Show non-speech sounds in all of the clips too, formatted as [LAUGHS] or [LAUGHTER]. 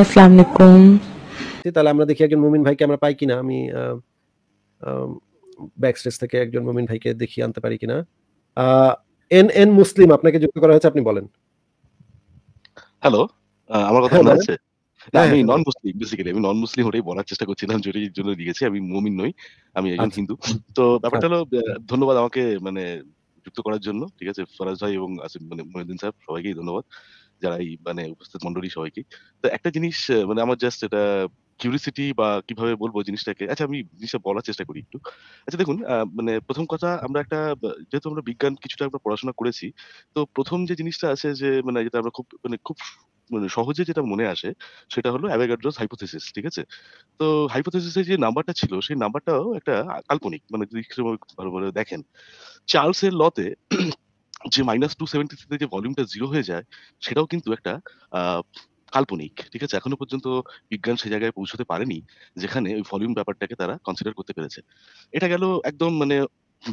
আসসালামু আলাইকুম তাহলে আমরা দেখি একজন মুমিন ভাইকে আমরা পাই কিনা আমি ব্যাকস্টেজ থেকে একজন মুমিন ভাইকে দেখি আনতে পারি কিনা এন এন মুসলিম আপনাকে যুক্ত করা হয়েছে আপনি বলেন হ্যালো আমার কথা শোনা হ্যাঁ, যাচ্ছে হ্যাঁ, আমি নন মুসলিম বেসিক্যালি আমি নন মুসলিম বলার চেষ্টা করছিলাম যেটা জন্য আমি মুমিন নই আমি একজন আচ্ছা। হিন্দু তো ব্যাপারটা আচ্ছা। হলো ধন্যবাদ আমাকে মানে যুক্ত করার জন্য ঠিক আছে ফরাজ ভাই এবং আসিফ মানে সাহেব সবাইকেই ধন্যবাদ যারা এই মানে উপস্থিত মন্ডলী সবাইকে তো একটা জিনিস মানে আমার জাস্ট এটা কিউরিসিটি বা কিভাবে বলবো জিনিসটাকে আচ্ছা আমি জিনিসটা বলার চেষ্টা করি একটু আচ্ছা দেখুন মানে প্রথম কথা আমরা একটা যেহেতু আমরা বিজ্ঞান কিছুটা আমরা পড়াশোনা করেছি তো প্রথম যে জিনিসটা আছে যে মানে যেটা আমরা খুব মানে খুব মানে সহজে যেটা মনে আসে সেটা হলো অ্যাভেগাড্রোস হাইপোথেসিস ঠিক আছে তো হাইপোথেসিসের যে নাম্বারটা ছিল সেই নাম্বারটাও একটা কাল্পনিক মানে যদি ভালো ভালো দেখেন চার্লস এর লতে যে মাইনাস টু সেভেন্টি যে ভলিউমটা জিরো হয়ে যায় সেটাও কিন্তু একটা কাল্পনিক ঠিক আছে এখনো পর্যন্ত বিজ্ঞান সে জায়গায় পৌঁছতে পারেনি যেখানে ওই ভলিউম ব্যাপারটাকে তারা কনসিডার করতে পেরেছে এটা গেল একদম মানে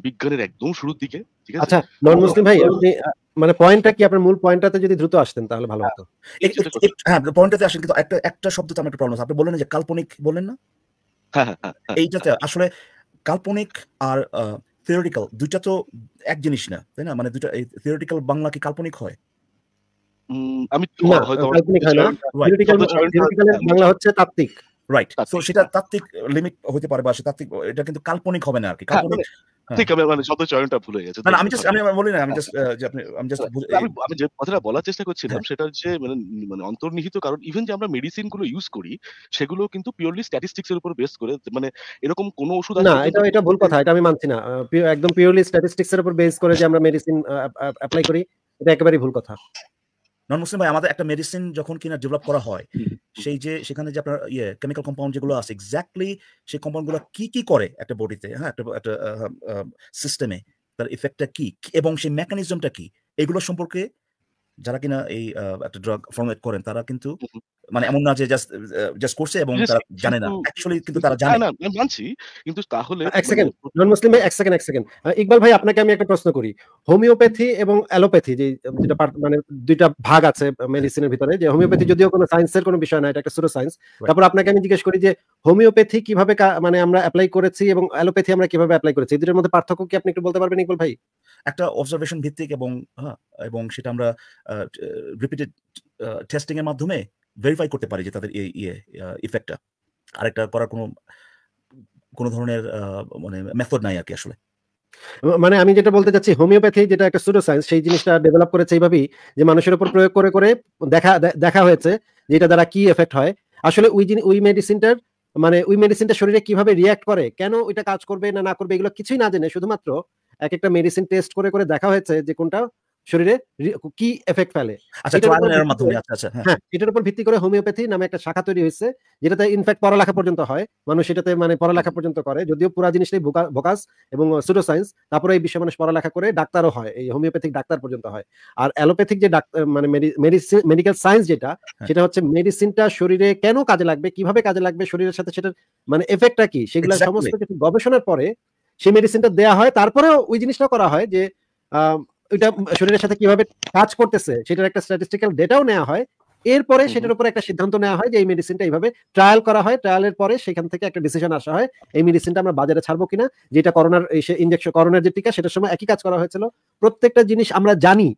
বিজ্ঞানের একদম শুরুর দিকে ঠিক আছে আচ্ছা নন মুসলিম ভাই আপনি মানে পয়েন্টটা কি আপনার মূল পয়েন্টটাতে যদি দ্রুত আসতেন তাহলে ভালো হতো হ্যাঁ পয়েন্টটাতে হ্যাঁ, আসেন কিন্তু একটা একটা শব্দ তো আমার একটা প্রবলেম আপনি বললেন যে কাল্পনিক বললেন না হ্যাঁ হ্যাঁ, হ্যাঁ, হ্যাঁ এইটাতে আসলে কাল্পনিক আর থিওরিটিক্যাল দুইটা তো এক জিনিস না তাই না মানে দুইটা থিওরিটিক্যাল বাংলা কি কাল্পনিক হয় আমি হয়তো কাল্পনিক হয় না মানে বাংলা হচ্ছে তাত্ত্বিক রাইট তো সেটা তাত্ত্বিক লিমিট হতে পারে বা তাত্ত্বিক এটা কিন্তু কাল্পনিক হবে না হ্যাঁ, হ্যাঁ। মানে আর কি কাল্পনিক মানে কথাটা বলার চেষ্টা করছিলাম হ্যাঁ। সেটা হচ্ছে মানে, মানে অন্তর্নিহিত কারণ ইভেন যে আমরা মেডিসিন গুলো ইউজ করি সেগুলো কিন্তু বেস করে মানে এরকম কোন ওষুধ না এটা ভুল কথা এটা আমি মানছি না একদম পিওরলি স্ট্যাটিস্টিক্স এর উপর বেস করে যে আমরা মেডিসিন অ্যাপ্লাই করি এটা একেবারেই ভুল কথা নন মুসলিম ভাই আমাদের একটা মেডিসিন যখন কিনা ডেভেলপ করা হয় সেই যে সেখানে যে আপনার ইয়ে কেমিক্যাল কম্পাউন্ড যেগুলো আছে এক্স্যাক্টলি সেই কম্পাউন্ডগুলো কি কি করে একটা বডিতে হ্যাঁ একটা একটা সিস্টেমে তার ইফেক্টটা কি এবং সেই মেকানিজমটা কি এগুলো সম্পর্কে যারা কিনা এই একটা ড্রাগ ফর্মেট করেন তারা কিন্তু মানে এমন না যে জাস্ট জাস্ট করছে এবং তারা জানে না অ্যাকচুয়ালি কিন্তু তারা জানে না আমি মানছি কিন্তু তাহলে এক সেকেন্ড নন মুসলিম ভাই এক সেকেন্ড এক সেকেন্ড ইকবাল ভাই আপনাকে আমি একটা প্রশ্ন করি হোমিওপ্যাথি এবং অ্যালোপ্যাথি যে যেটা মানে দুইটা ভাগ আছে মেডিসিনের ভিতরে যে হোমিওপ্যাথি যদিও কোনো সায়েন্সের কোনো বিষয় না এটা একটা সুরো সায়েন্স তারপর আপনাকে আমি জিজ্ঞেস করি যে হোমিওপ্যাথি কিভাবে মানে আমরা অ্যাপ্লাই করেছি এবং অ্যালোপ্যাথি আমরা কিভাবে অ্যাপ্লাই করেছি দুটোর মধ্যে পার্থক্য কি আপনি একটু বলতে পারবেন ইকবাল ভাই একটা অবজারভেশন ভিত্তিক এবং হ্যাঁ, এবং সেটা আমরা রিপিটেড টেস্টিং এর মাধ্যমে ভেরিফাই করতে পারি যে তাদের ইয়ে ইফেক্টটা আরেকটা করার কোনো কোনো ধরনের মানে মেথড নাই আর কি আসলে মানে আমি যেটা বলতে চাচ্ছি হোমিওপ্যাথি যেটা একটা সুডো সায়েন্স সেই জিনিসটা ডেভেলপ করেছে এইভাবেই যে মানুষের উপর প্রয়োগ করে করে দেখা দেখা হয়েছে যে এটা দ্বারা কি এফেক্ট হয় আসলে ওই জিনিস ওই মেডিসিনটার মানে ওই মেডিসিনটা শরীরে কিভাবে রিয়াক্ট করে কেন ওইটা কাজ করবে না না করবে এগুলো কিছুই না জেনে শুধুমাত্র এক একটা মেডিসিন টেস্ট করে করে দেখা হয়েছে যে কোনটা শরীরে কি এফেক্ট ফেলে আচ্ছা, আচ্ছা, আচ্ছা, হ্যাঁ। হ্যাঁ, এটার উপর ভিত্তি করে হোমিওপ্যাথি নামে একটা শাখা তৈরি হয়েছে যেটাতে ইনফ্যাক্ট পড়ালেখা পর্যন্ত হয় মানুষ এটাতে মানে পড়ালেখা পর্যন্ত করে যদিও পুরো জিনিসটাই ভোকাস এবং সুডো সায়েন্স তারপরে এই বিষয়ে মানুষ পড়ালেখা করে ডাক্তারও হয় এই হোমিওপ্যাথিক ডাক্তার পর্যন্ত হয় আর অ্যালোপ্যাথিক যে ডাক্তার মানে মেডিকেল সায়েন্স যেটা হ্যাঁ। সেটা হচ্ছে মেডিসিনটা শরীরে কেন কাজে লাগবে কিভাবে কাজে লাগবে শরীরের সাথে সেটার মানে এফেক্টটা কি সেগুলো সমস্ত কিছু গবেষণার পরে সেই মেডিসিনটা দেয়া হয় তারপরে ওই জিনিসটা করা হয় যে ওইটা শরীরের সাথে কিভাবে কাজ করতেছে সেটার একটা স্ট্যাটিস্টিক্যাল ডেটাও নেওয়া হয় এরপরে সেটার উপর একটা সিদ্ধান্ত নেওয়া হয় যে এই মেডিসিনটা এইভাবে ট্রায়াল করা হয় ট্রায়ালের পরে সেখান থেকে একটা ডিসিশন আসা হয় এই মেডিসিনটা আমরা বাজারে ছাড়বো কিনা যেটা করোনার ইঞ্জেকশন করোনার যে টিকা সেটার সময় একই কাজ করা হয়েছিল প্রত্যেকটা জিনিস আমরা জানি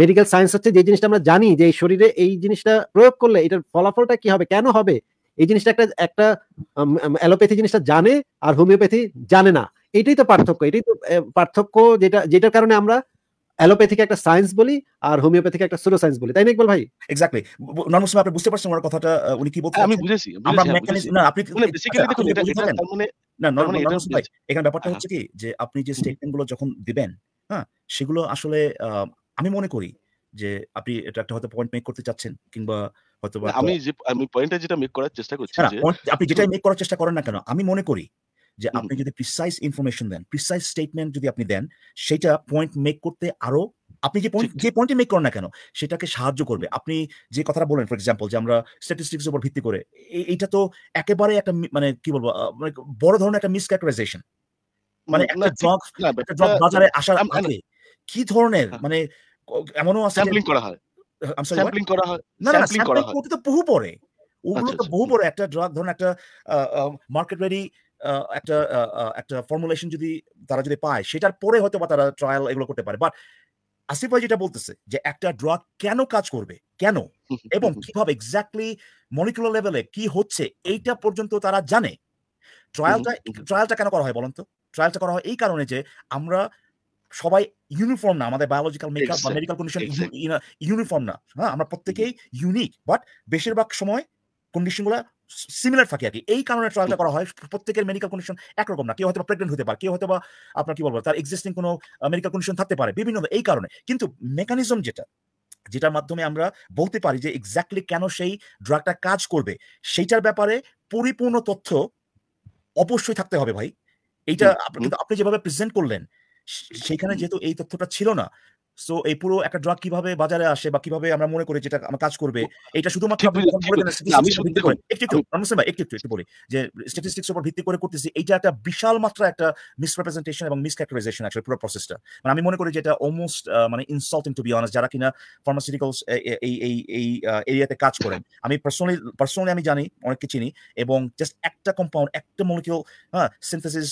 মেডিকেল সায়েন্স হচ্ছে যে জিনিসটা আমরা জানি যে এই শরীরে এই জিনিসটা প্রয়োগ করলে এটার ফলাফলটা কি হবে কেন হবে এই জিনিসটা একটা একটা অ্যালোপ্যাথি জিনিসটা জানে আর হোমিওপ্যাথি জানে না এটাই তো পার্থক্য এটাই তো পার্থক্য যেটা যেটার কারণে আমরা অ্যালোপ্যাথিকে একটা সায়েন্স বলি আর একটা সুরো সায়েন্স বলি তাই না ইকবাল ভাই এক্স্যাক্টলি আপনি বুঝতে পারছেন কথাটা উনি কি হ্যাঁ, আমি বুঝেছি আমরা মেকানিজম না আপনি বেসিক্যালি মানে দেখুন এটা মানে না মানে এখানে ব্যাপারটা হ্যাঁ। হচ্ছে কি যে আপনি যে যখন দিবেন হ্যাঁ সেগুলো আসলে আমি মনে করি যে আপনি এটা একটা হয়তো পয়েন্ট মেক করতে চাচ্ছেন কিংবা হয়তো আমি যে আমি পয়েন্টটা যেটা মেক করার চেষ্টা করছি আপনি যেটা মেক করার চেষ্টা করেন না কেন আমি মনে করি যে আপনি যদি প্রিসাইজ ইনফরমেশন দেন প্রিসাইজ স্টেটমেন্ট যদি আপনি দেন সেটা পয়েন্ট মেক করতে আরো আপনি যে পয়েন্ট যে পয়েন্টে মেক করেন না কেন সেটাকে সাহায্য করবে আপনি যে কথাটা বলেন ফর এক্সাম্পল যে আমরা স্ট্যাটিস্টিক্স উপর ভিত্তি করে এইটা তো একেবারে একটা মানে কি বলবো মানে বড় ধরনের একটা মিসক্যারেক্টারাইজেশন মানে একটা ড্রগ একটা ড্রগ বাজারে আসার আগে কি ধরনের হ্যাঁ। মানে এমনও আছে স্যাম্পলিং করা হয় আমি সরি স্যাম্পলিং করা হয় না না স্যাম্পলিং করতে তো বহু পরে আচ্ছা, ওগুলো তো আচ্ছা, বহু পরে একটা ড্রাগ ধরুন একটা মার্কেট রেডি একটা একটা ফর্মুলেশন যদি তারা যদি পায় সেটার পরে হয়তো বা তারা ট্রায়াল এগুলো করতে পারে বাট আসিফ ভাই যেটা বলতেছে যে একটা ড্রাগ কেন কাজ করবে কেন [LAUGHS] এবং কিভাবে এক্স্যাক্টলি মলিকুলার লেভেলে কি হচ্ছে এইটা পর্যন্ত তারা জানে ট্রায়ালটা ট্রায়ালটা কেন করা হয় বলেন তো ট্রায়ালটা করা হয় এই কারণে যে আমরা সবাই ইউনিফর্ম না আমাদের বায়োলজিক্যাল মেকআপ বা মেডিকেল কন্ডিশন ইউনিফর্ম না হ্যাঁ আমরা প্রত্যেকেই ইউনিক বাট বেশিরভাগ সময় কন্ডিশনগুলো সিমিলার থাকে আর কি এই কারণে ট্রায়ালটা করা হয় প্রত্যেকের মেডিকেল কন্ডিশন একরকম না কেউ হয়তো প্রেগনেন্ট হতে পারে কেউ হয়তো আপনার কি বলবো তার এক্সিস্টিং কোনো মেডিকেল কন্ডিশন থাকতে পারে বিভিন্ন এই কারণে কিন্তু মেকানিজম যেটা যেটার মাধ্যমে আমরা বলতে পারি যে এক্স্যাক্টলি কেন সেই ড্রাগটা কাজ করবে সেইটার ব্যাপারে পরিপূর্ণ তথ্য অবশ্যই থাকতে হবে ভাই এইটা আপনি যেভাবে প্রেজেন্ট করলেন সেখানে যেহেতু এই তথ্যটা ছিল না সো এই পুরো একটা ড্রাগ কিভাবে বাজারে আসে বা কিভাবে আমরা মনে করি যেটা কাজ করবে এটা শুধুমাত্র একটু একটু একটু বলি যে স্ট্যাটিস্টিক্স উপর ভিত্তি করে করতেছি এইটা একটা বিশাল মাত্রা একটা মিসরিপ্রেজেন্টেশন এবং মিসক্যারেক্টারাইজেশন পুরো প্রসেসটা মানে আমি মনে করি অলমোস্ট মানে ইনসাল্টিং টু বি অনেস্ট যারা কিনা ফার্মাসিউটিক্যালস এই এই এই এরিয়াতে কাজ করেন আমি পার্সোনালি পার্সোনালি আমি জানি অনেককে চিনি এবং জাস্ট একটা কম্পাউন্ড একটা মলিকিউল হ্যাঁ সিনথেসিস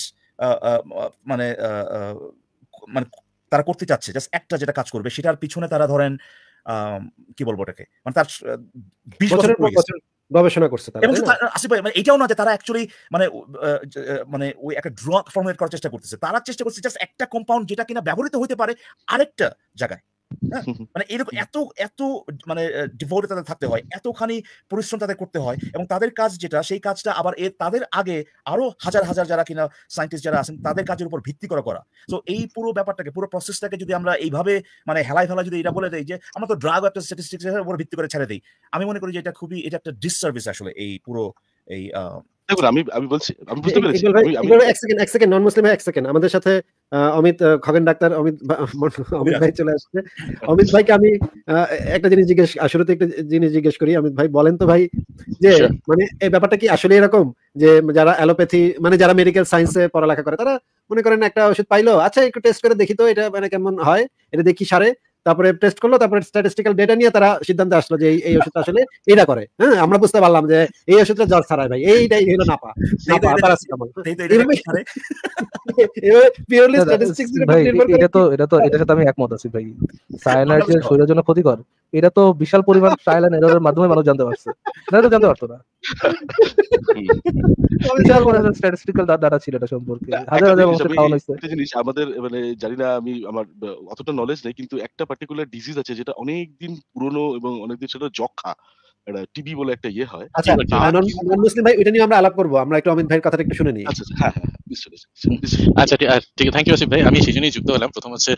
মানে মানে তারা করতে চাচ্ছে জাস্ট একটা যেটা কাজ করবে সেটার পিছনে তারা ধরেন কি বলবো ওটাকে মানে তার বিশ বছরের গবেষণা করছে তারা আসিফ ভাই মানে এটাও না যে তারা অ্যাকচুয়ালি মানে মানে ওই একটা ড্রাগ ফর্মেট করার চেষ্টা করতেছে তারা চেষ্টা করছে জাস্ট একটা কম্পাউন্ড যেটা কিনা ব্যবহৃত হতে পারে আরেকটা জায়গায় হ্যাঁ, মানে এরকম এত এত মানে ডিভোটে তাদের থাকতে হয় এতখানি পরিশ্রম তাদের করতে হয় এবং তাদের কাজ যেটা সেই কাজটা আবার এ তাদের আগে আরো হাজার হাজার যারা কিনা সায়েন্টিস্ট যারা আছেন তাদের কাজের উপর ভিত্তি করা করা তো এই পুরো ব্যাপারটাকে পুরো প্রসেসটাকে যদি আমরা এইভাবে মানে হেলাই ফেলা যদি এটা বলে দেয় যে আমরা তো ড্রাগ একটা স্ট্যাটিস্টিক্স উপর ভিত্তি করে ছেড়ে দিই আমি মনে করি যে এটা খুবই এটা একটা ডিসসার্ভিস আসলে এই পুরো এই দেখুন আমি আমি বলছি আমি বুঝতে পেরেছি এক সেকেন্ড এক সেকেন্ড নন মুসলিম এক সেকেন্ড আমাদের সাথে অমিত খগেন ডাক্তার অমিত অমিত ভাই চলে আসছে অমিত ভাইকে আমি একটা জিনিস জিজ্ঞেস আসলে একটা জিনিস জিজ্ঞেস করি অমিত ভাই বলেন তো ভাই যে আচ্ছা। মানে এই ব্যাপারটা কি আসলে এরকম যে যারা অ্যালোপ্যাথি মানে যারা মেডিকেল সায়েন্সে পড়ালেখা করে তারা মনে করেন একটা ওষুধ পাইলো আচ্ছা একটু টেস্ট করে দেখি তো এটা মানে কেমন হয় এটা দেখি সারে তারপরে টেস্ট করলো তারপরে স্ট্যাটিস্টিক্যাল ডেটা নিয়ে তারা সিদ্ধান্ত আসলো যে এই ওষুধটা আসলে এটা করে হ্যাঁ আমরা বুঝতে পারলাম যে এই ওষুধটা জ্বর ছাড়ায় ভাই এইটাই হলো নাপা নাপা [LAUGHS] এটা তো এটা তো এটার সাথে আমি একমত আছি ভাই সায়ানাইড শরীরের জন্য ক্ষতিকর এটা তো বিশাল পরিমাণ ট্রায়াল এন্ড এররের মাধ্যমে মানুষ জানতে পারছে না তো জানতে পারতো না বিশাল পরিমাণ স্ট্যাটিস্টিক্যাল ডাটা ছিল এটা সম্পর্কে হাজার হাজার মানুষ খাওয়ানো হয়েছে একটা জিনিস আমাদের মানে জানি না আমি আমার অতটা নলেজ নেই কিন্তু একটা পার্টিকুলার ডিজিজ আছে যেটা অনেক দিন পুরনো এবং অনেক দিন সেটা যক্ষা টিবি বলে একটা ইয়ে হয় আচ্ছা ভাই এটা নিয়ে আমরা আলাপ করবো আমরা একটু অমিত ভাইয়ের কথাটা একটু শুনে নিই আচ্ছা, আচ্ছা হ্যাঁ, হ্যাঁ, হ্যাঁ আচ্ছা ঠিক থ্যাংক ইউ আসিফ ভাই আমি সেই জন্যই যুক্ত হলাম প্রথম হচ্ছে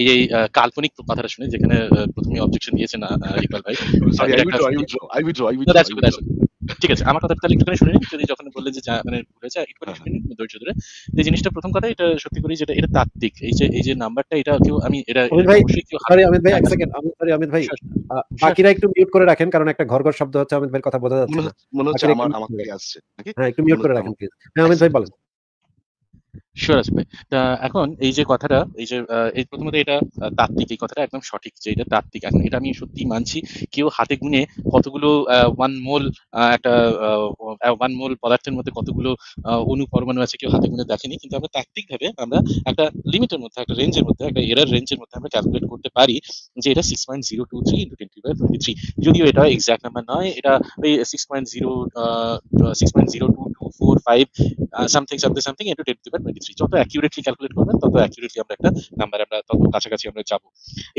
এই এই কাল্পনিক কথাটা শুনে যেখানে প্রথমে অবজেকশন দিয়েছেন ইকবাল ভাই ঠিক আছে আমার কথাটা তাহলে একটুখানি শুনে নিন যদি যখন বললে যে মানে ভুলে যায় একটু হ্যাঁ, শুনে নিন হ্যাঁ। ধৈর্য ধরে এই জিনিসটা প্রথম কথা এটা সত্যি করি যেটা এটা তাত্ত্বিক এই যে এই যে নাম্বারটা এটা কেউ আমি এটা সরি অমিত ভাই এক সেকেন্ড আমি সরি অমিত ভাই বাকিরা একটু মিউট করে রাখেন কারণ একটা ঘরঘর শব্দ হচ্ছে অমিত ভাই কথা বোঝা যাচ্ছে মনে হচ্ছে আমার আমার কাছে আসছে নাকি হ্যাঁ একটু মিউট করে রাখেন প্লিজ হ্যাঁ অমিত ভাই বলেন শিওর আসবে তা এখন এই যে কথাটা এই যে এই প্রথমত এটা তাত্ত্বিক এই কথাটা একদম সঠিক যে এটা তাত্ত্বিক এখন এটা আমি সত্যি মানছি কেউ হাতে গুনে কতগুলো ওয়ান মোল একটা ওয়ান মোল পদার্থের মধ্যে কতগুলো অনু পরমাণু আছে কেউ হাতে গুনে দেখেনি কিন্তু আমরা তাত্ত্বিকভাবে আমরা একটা লিমিটের মধ্যে একটা রেঞ্জের মধ্যে একটা এরার রেঞ্জের মধ্যে আমরা ক্যালকুলেট করতে পারি যে এটা six point zero two three into twenty five twenty three যদিও এটা এক্সাক্ট নাম্বার নয় এটা ওই six point zero six point zero two four five something something something into ten to twenty three যত অ্যাকিউরেটলি ক্যালকুলেট করবেন তত accurately আমরা একটা নাম্বার আমরা তত কাছাকাছি আমরা যাবো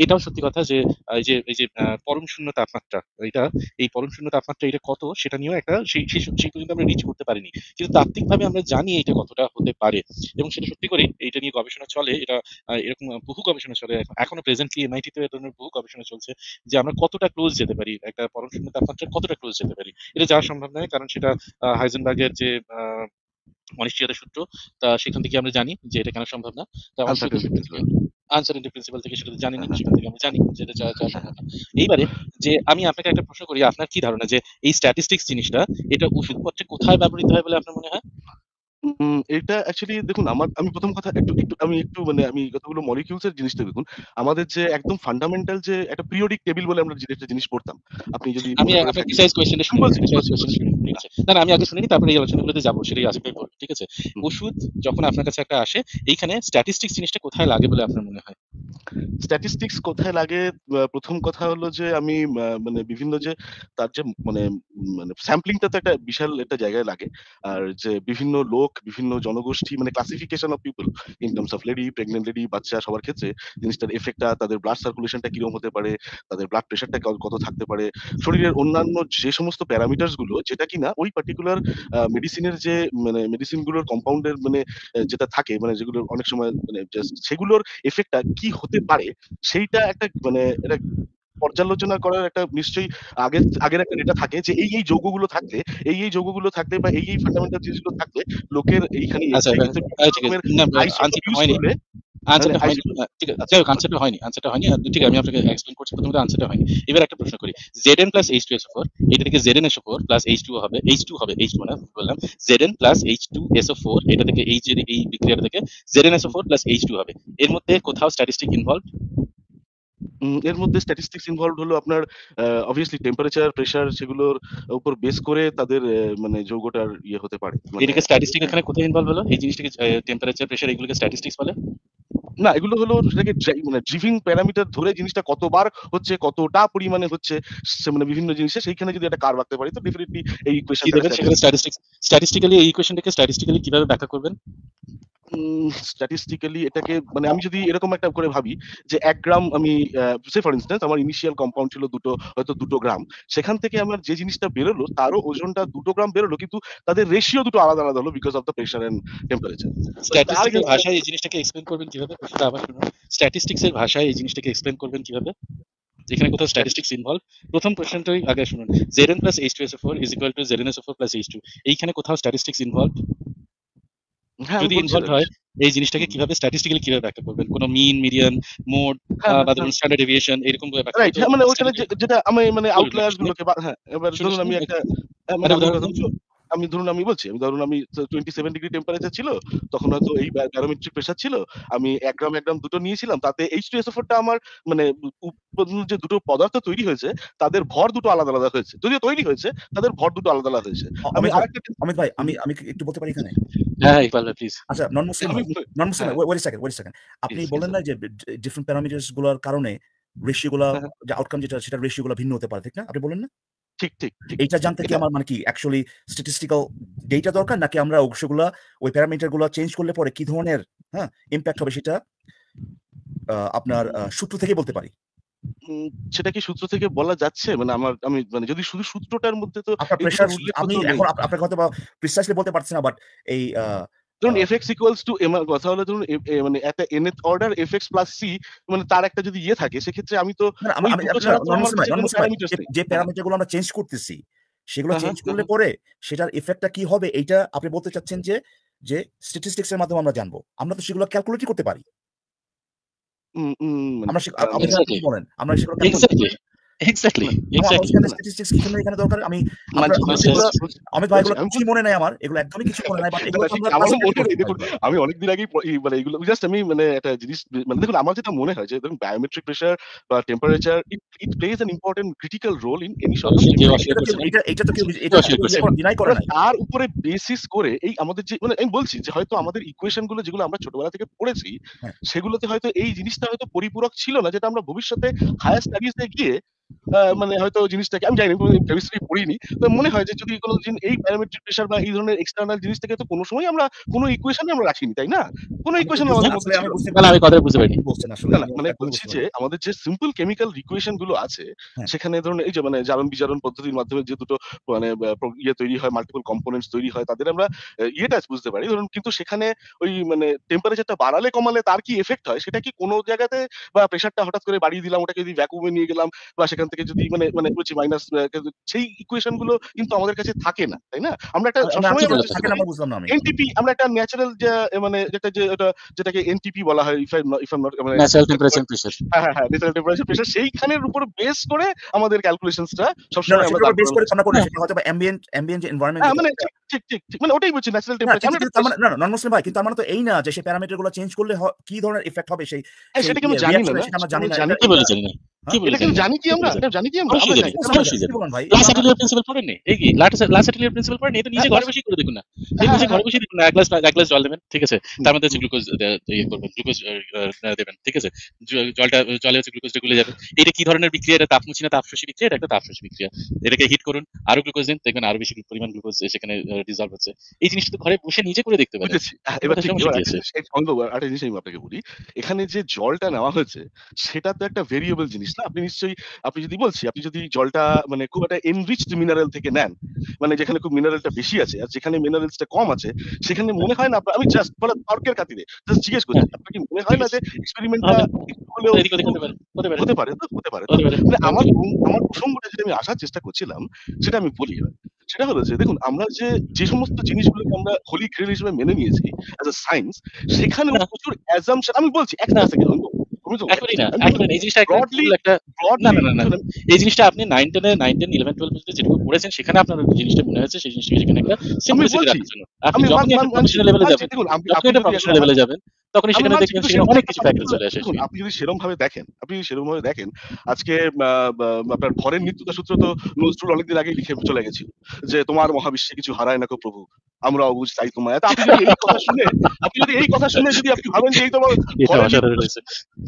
এটাও সত্যি কথা যে এই যে এই যে পরম শূন্য তাপমাত্রা এটা এই পরম শূন্য তাপমাত্রা এটা কত সেটা নিয়েও একটা সেই সেই পর্যন্ত আমরা রিচ করতে পারিনি কিন্তু তাত্ত্বিকভাবে আমরা জানি এটা কতটা হতে পারে এবং সেটা সত্যি করে এটা নিয়ে গবেষণা চলে এটা এরকম বহু গবেষণা চলে এখনো প্রেজেন্টলি এমআইটি তে ধরনের বহু গবেষণা চলছে যে আমরা কতটা ক্লোজ যেতে পারি একটা পরম শূন্য তাপমাত্রা কতটা ক্লোজ যেতে পারি এটা যাওয়া সম্ভব নয় কারণ সেটা হাইজেনবার্গের যে অনিশ্চয়তা সূত্র তা সেখান থেকে আমরা জানি যে এটা কেন সম্ভব না তা আনসার্টেনিটি প্রিন্সিপাল থেকে সেটা জানি না হ্যাঁ, হ্যাঁ। সেখান থেকে আমরা জানি যে এটা যাওয়া যাওয়া হ্যাঁ, সম্ভব না এইবারে যে আমি আপনাকে একটা প্রশ্ন করি আপনার কি ধারণা যে এই স্ট্যাটিস্টিক্স জিনিসটা এটা ওষুধপত্রে কোথায় ব্যবহৃত হয় বলে আপনার মনে হয় এটা অ্যাকচুয়ালি দেখুন আমার আমি প্রথম কথা একটু একটু আমি একটু মানে আমি কতগুলো মলিকিউলস এর জিনিসটা দেখুন আমাদের যে একদম ফান্ডামেন্টাল যে একটা পিরিয়ডিক টেবিল বলে আমরা যেটা জিনিস পড়তাম আপনি যদি আমি আপনাকে সাইজ কোশ্চেন না না আমি আগে শুনিনি তারপরে এই আলোচনাগুলোতে যাবো সেটাই আসবে ঠিক আছে ওষুধ যখন আপনার কাছে একটা আসে এইখানে স্ট্যাটিস্টিক্স জিনিসটা কোথায় লাগে বলে আপনার মনে হয় স্ট্যাটিস্টিক্স কোথায় লাগে প্রথম কথা হলো যে আমি মানে বিভিন্ন যে তার যে মানে মানে স্যাম্পলিংটা তো একটা বিশাল একটা জায়গায় লাগে আর যে বিভিন্ন লোক বিভিন্ন জনগোষ্ঠী মানে classification of people in terms of lady pregnant lady বাচ্চা সবার ক্ষেত্রে জিনিসটার এফেক্টটা তাদের ব্লাড সার্কুলেশনটা কিরকম হতে পারে তাদের ব্লাড প্রেশারটা কত থাকতে পারে শরীরের অন্যান্য যে সমস্ত প্যারামিটার্স গুলো যেটা কিনা ওই পার্টিকুলার মেডিসিনের যে মানে মেডিসিনগুলোর কম্পাউন্ডের মানে যেটা থাকে মানে যেগুলো অনেক সময় মানে সেগুলোর এফেক্টটা কি হতে পারে সেইটা একটা মানে পর্যালোচনা করার একটা নিশ্চয়ই আগে আগের একটা এটা থাকে যে এই এই যৌগগুলো থাকলে এই এই যৌগগুলো থাকলে বা এই এই ফান্ডামেন্টাল জিনিসগুলো থাকলে লোকের এইখানে আচ্ছা, আচ্ছা, আচ্ছা, হয়নি হয়নি ঠিক আমি আপনাকে এক্সপ্লেন করছি হয়নি এবার একটা প্রশ্ন করি Z N plus H S four এটা থেকে Z N S four plus H two হবে এইচ টু হবে এইচ টু না বললাম Z N plus H two S four এটা থেকে এইচ এই Z N S four plus H two হবে এর মধ্যে কোথাও স্ট্যাটিস্টিক ইনভলভ এর মধ্যে স্ট্যাটিস্টিক্স ইনভলভ হলো আপনার অবভিয়াসলি টেম্পারেচার প্রেসার সেগুলোর উপর বেস করে তাদের মানে যৌগটার ইয়ে হতে পারে মানে এটাকে স্ট্যাটিস্টিক এখানে কোথায় ইনভলভ হলো এই জিনিসটাকে টেম্পারেচার প্রেসার এগুলোকে স্ট্যাটিস্টিক্স বলে না এগুলো হলো সেটাকে মানে ড্রিভিং প্যারামিটার ধরে জিনিসটা কতবার হচ্ছে কতটা পরিমাণে হচ্ছে মানে বিভিন্ন জিনিসে সেইখানে যদি একটা কার রাখতে পারি তো ডেফিনেটলি এই ইকুয়েশন স্ট্যাটিস্টিক্যালি এই ইকুয়েশনটাকে স্ট্যাটিস্টিক্যালি কিভাবে ব্যাখ্যা করবেন স্ট্যাটিস্টিক্যালি এটাকে মানে আমি যদি এরকম একটা করে ভাবি যে এক গ্রাম আমি সে ফর ইনস্ট্যান্স আমার ইনিশিয়াল কম্পাউন্ড ছিল দুটো হয়তো দুটো গ্রাম সেখান থেকে আমার যে জিনিসটা বেরোলো তারও ওজনটা দুটো গ্রাম বেরোলো কিন্তু তাদের রেশিও দুটো আলাদা আলাদা হলো because of the pressure and temperature statistical ভাষায় এই জিনিসটাকে এক্সপ্লেন করবেন কিভাবে প্রশ্নটা আবার স্ট্যাটিস্টিক্সের ভাষায় এই জিনিসটাকে এক্সপ্লেন করবেন কিভাবে যেখানে কোথাও স্ট্যাটিস্টিক্স ইনভলভ প্রথম প্রশ্নটাই আগে শুনুন Z N plus H two S four is equal to Z N S four plus H two এইখানে কোথাও স্ট্যাটিস্টিক্স ইনভলভ হ্যাঁ, যদি ইনভলভ হয় এই জিনিসটাকে কিভাবে স্ট্যাটিস্টিক্যালি কিভাবে ব্যাখ্যা করবেন কোন মিন মিডিয়ান মোড বা হ্যাঁ, ধরুন স্ট্যান্ডার্ড ডেভিয়েশন এরকম ভাবে ব্যাখ্যা করতে হ্যাঁ, মানে ওখানে যেটা আমি মানে আউটলায়ার্স গুলোকে হ্যাঁ এবার ধরুন আমি একটা আমি ধরুন আমি বলছি আমি ধরুন আমি টোয়েন্টি সেভেন ডিগ্রি টেম্পারেচার ছিল তখন হয়তো এই ব্যারোমেট্রিক প্রেশার ছিল আমি এক গ্রাম এক গ্রাম দুটো নিয়েছিলাম তাতে এইচ টু টা আমার মানে যে দুটো পদার্থ তৈরি হয়েছে তাদের ভর দুটো আলাদা আলাদা হয়েছে যদিও তৈরি হয়েছে তাদের ভর দুটো আলাদা আলাদা হয়েছে আমি আরেকটা অমিত ভাই আমি আমি একটু বলতে পারি এখানে হ্যাঁ, হ্যাঁ ইকবাল প্লিজ আচ্ছা non Muslim non Muslim wait second wait second আপনি বলেন না যে ডিফারেন্ট প্যারামিটারস গুলোর কারণে রেশিওগুলা হ্যাঁ, হ্যাঁ। যে আউটকাম যেটা সেটা গুলা ভিন্ন হতে পারে ঠিক না আপনি বলেন না ঠিক ঠিক এটা জানতে কি আমার মানে কি অ্যাকচুয়ালি স্ট্যাটিস্টিক্যাল ডেটা দরকার নাকি আমরা সেগুলো ওই প্যারামিটারগুলো চেঞ্জ করলে পরে কি ধরনের হ্যাঁ ইম্প্যাক্ট হবে সেটা আপনার সূত্র থেকে বলতে পারি সেটা কি সূত্র থেকে বলা যাচ্ছে মানে আমার আমি মানে যদি শুধু সূত্রটার মধ্যে তো আমি এখন আপনার কথা বলতে পারছি না বাট এই আহ ধরুন এফ এক্স ইকুয়ালস টু তাহলে ধরুন মানে একটা nth order F X plus C মানে তার একটা যদি ইয়ে থাকে সেক্ষেত্রে আমি তো আচ্ছা, যে প্যারামিটার গুলো আমরা চেঞ্জ করতেছি সেগুলো চেঞ্জ হ্যাঁ, হ্যাঁ, করলে হ্যাঁ। পরে সেটার এফেক্টটা কি হবে এইটা আপনি বলতে চাচ্ছেন যে যে স্ট্যাটিস্টিক্স এর মাধ্যমে আমরা জানবো আমরা তো সেগুলো ক্যালকুলেট করতে পারি মানে আমরা বলেন আমরা সেগুলো অনেকদিন মানে, মানে জিনিস মানে দেখুন আমার যেটা মনে হয় যে বায়োমেট্রিক প্রেসার বা temperature it it important role in any তার উপরে বেসিস করে এই আমাদের যে মানে আমি বলছি যে হয়তো আমাদের ইকুয়েশন গুলো যেগুলো আমরা ছোটবেলা থেকে পড়েছি হ্যাঁ। সেগুলোতে হয়তো এই জিনিসটা হয়তো পরিপূরক ছিল না যেটা আমরা ভবিষ্যতে হায়ার স্টাডিজে গিয়ে মানে হয়তো জিনিসটাকে আমি জানি কেমিস্ট্রি পড়িনি তো মনে হয় যে যদি কোনো দিন এই প্যারামেট্রিক প্রেশার বা এই ধরনের এক্সটার্নাল জিনিস থেকে তো কোনো সময় আমরা কোনো ইকুয়েশনে আমরা রাখিনি তাই না কোনো ইকুয়েশন আমাদের আমি কথা বুঝতে পারি মানে বলছি যে আমাদের যে সিম্পল কেমিক্যাল ইকুয়েশন গুলো আছে হ্যাঁ। সেখানে ধরনের এই যে মানে জারণ বিজারণ পদ্ধতির মাধ্যমে যে দুটো মানে ইয়ে তৈরি হয় মাল্টিপল কম্পোনেন্টস তৈরি হয় তাদের আমরা ইয়েটা বুঝতে পারি ধরুন কিন্তু সেখানে ওই মানে টেম্পারেচারটা বাড়ালে কমালে তার কি এফেক্ট হয় সেটা কি কোনো জায়গাতে বা প্রেশারটা হঠাৎ করে বাড়িয়ে দিলাম ওটাকে যদি ভ্যাকুমে নিয়ে গেলাম বা সেখান থেকে যদি মানে মানে বলছি মাইনাস সেই ইকুয়েশন গুলো কিন্তু আমাদের কাছে থাকে না তাই না আমরা একটা এনটিপি আচ্ছা, আমরা একটা ন্যাচারাল যে মানে যেটা যে যেটাকে এনটিপি বলা হয় if I if I not মানে ন্যাচারাল টেম্পারেচার প্রেসার হ্যাঁ হ্যাঁ ন্যাচারাল টেম্পারেচার প্রেসার সেইখানের উপর বেস করে আমাদের ক্যালকুলেশনসটা সবসময় আমরা বেস করে হ্যাঁ। সেটা অ্যাম্বিয়েন্ট অ্যাম্বিয়েন্ট এনवायरमेंट মানে ঠিক ঠিক ঠিক মানে ওটাই বলছি ন্যাচারাল মানে টেম্পারেচার মানে, না না নন ভাই কিন্তু আমার মানে তো এই না যে সেই প্যারামিটার গুলো চেঞ্জ করলে কি ধরনের এফেক্ট হবে হ্যাঁ, সেই সেটা কি আমি ইয়ে জানি না সেটা আমরা জানি না কি হ্যাঁ? জানি কি আমরা হিট হ্যাঁ, হ্যাঁ, হ্যাঁ, ইয়ে করুন আরো গ্লুকোজ দিন দেখবেন আরো বেশি পরিমাণ গ্লুকোজ সেখানে ডিজলভ হচ্ছে এই জিনিসটা তো ঘরে বসে নিজে করে দেখতে পারেন আপনাকে বলি এখানে যে জলটা নেওয়া হয়েছে সেটা তো একটা ভেরিয়েবল জিনিস না আপনি নিশ্চয়ই আপনি যদি বলছি আপনি যদি জলটা মানে খুব একটা এনরিচড মিনারেল থেকে নেন মানে যেখানে খুব মিনারেলটা বেশি আছে আর যেখানে মিনারেলসটা কম আছে সেখানে মনে হয় না আমি জাস্ট বলে তর্কের খাতিরে জাস্ট জিজ্ঞেস করছি হ্যাঁ। আপনার কি মনে হয় না যে এক্সপেরিমেন্টটা হ্যাঁ, হ্যাঁ। হলেও হতে পারে হতে পারে মানে আমার আমার প্রসঙ্গটা যেটা আমি আসার চেষ্টা করছিলাম সেটা আমি বলি সেটা হলো যে দেখুন আমরা যে যে সমস্ত জিনিসগুলোকে আমরা হোলি হিসেবে মেনে নিয়েছি অ্যাজ আ সেখানে প্রচুর আমি বলছি একটা সেকেন্ড একটা না এই জিনিসটা আপনি নাইন ইলেভেন টুয়েলভ যেটুকু পড়েছেন সেখানে আপনার জিনিসটা মনে হয়েছে সেই জিনিসটা একটা আপনার ঘরের সূত্র অনেকদিন আগে লিখে চলে যে তোমার মহাবিশ্বে কিছু হারায় না প্রভু আমরা অবুঝ তাই তোমার আপনি যদি এই কথা শুনে আপনি যদি এই কথা শুনে যদি আপনি ভাবেন যে এই তোমার [LAUGHS]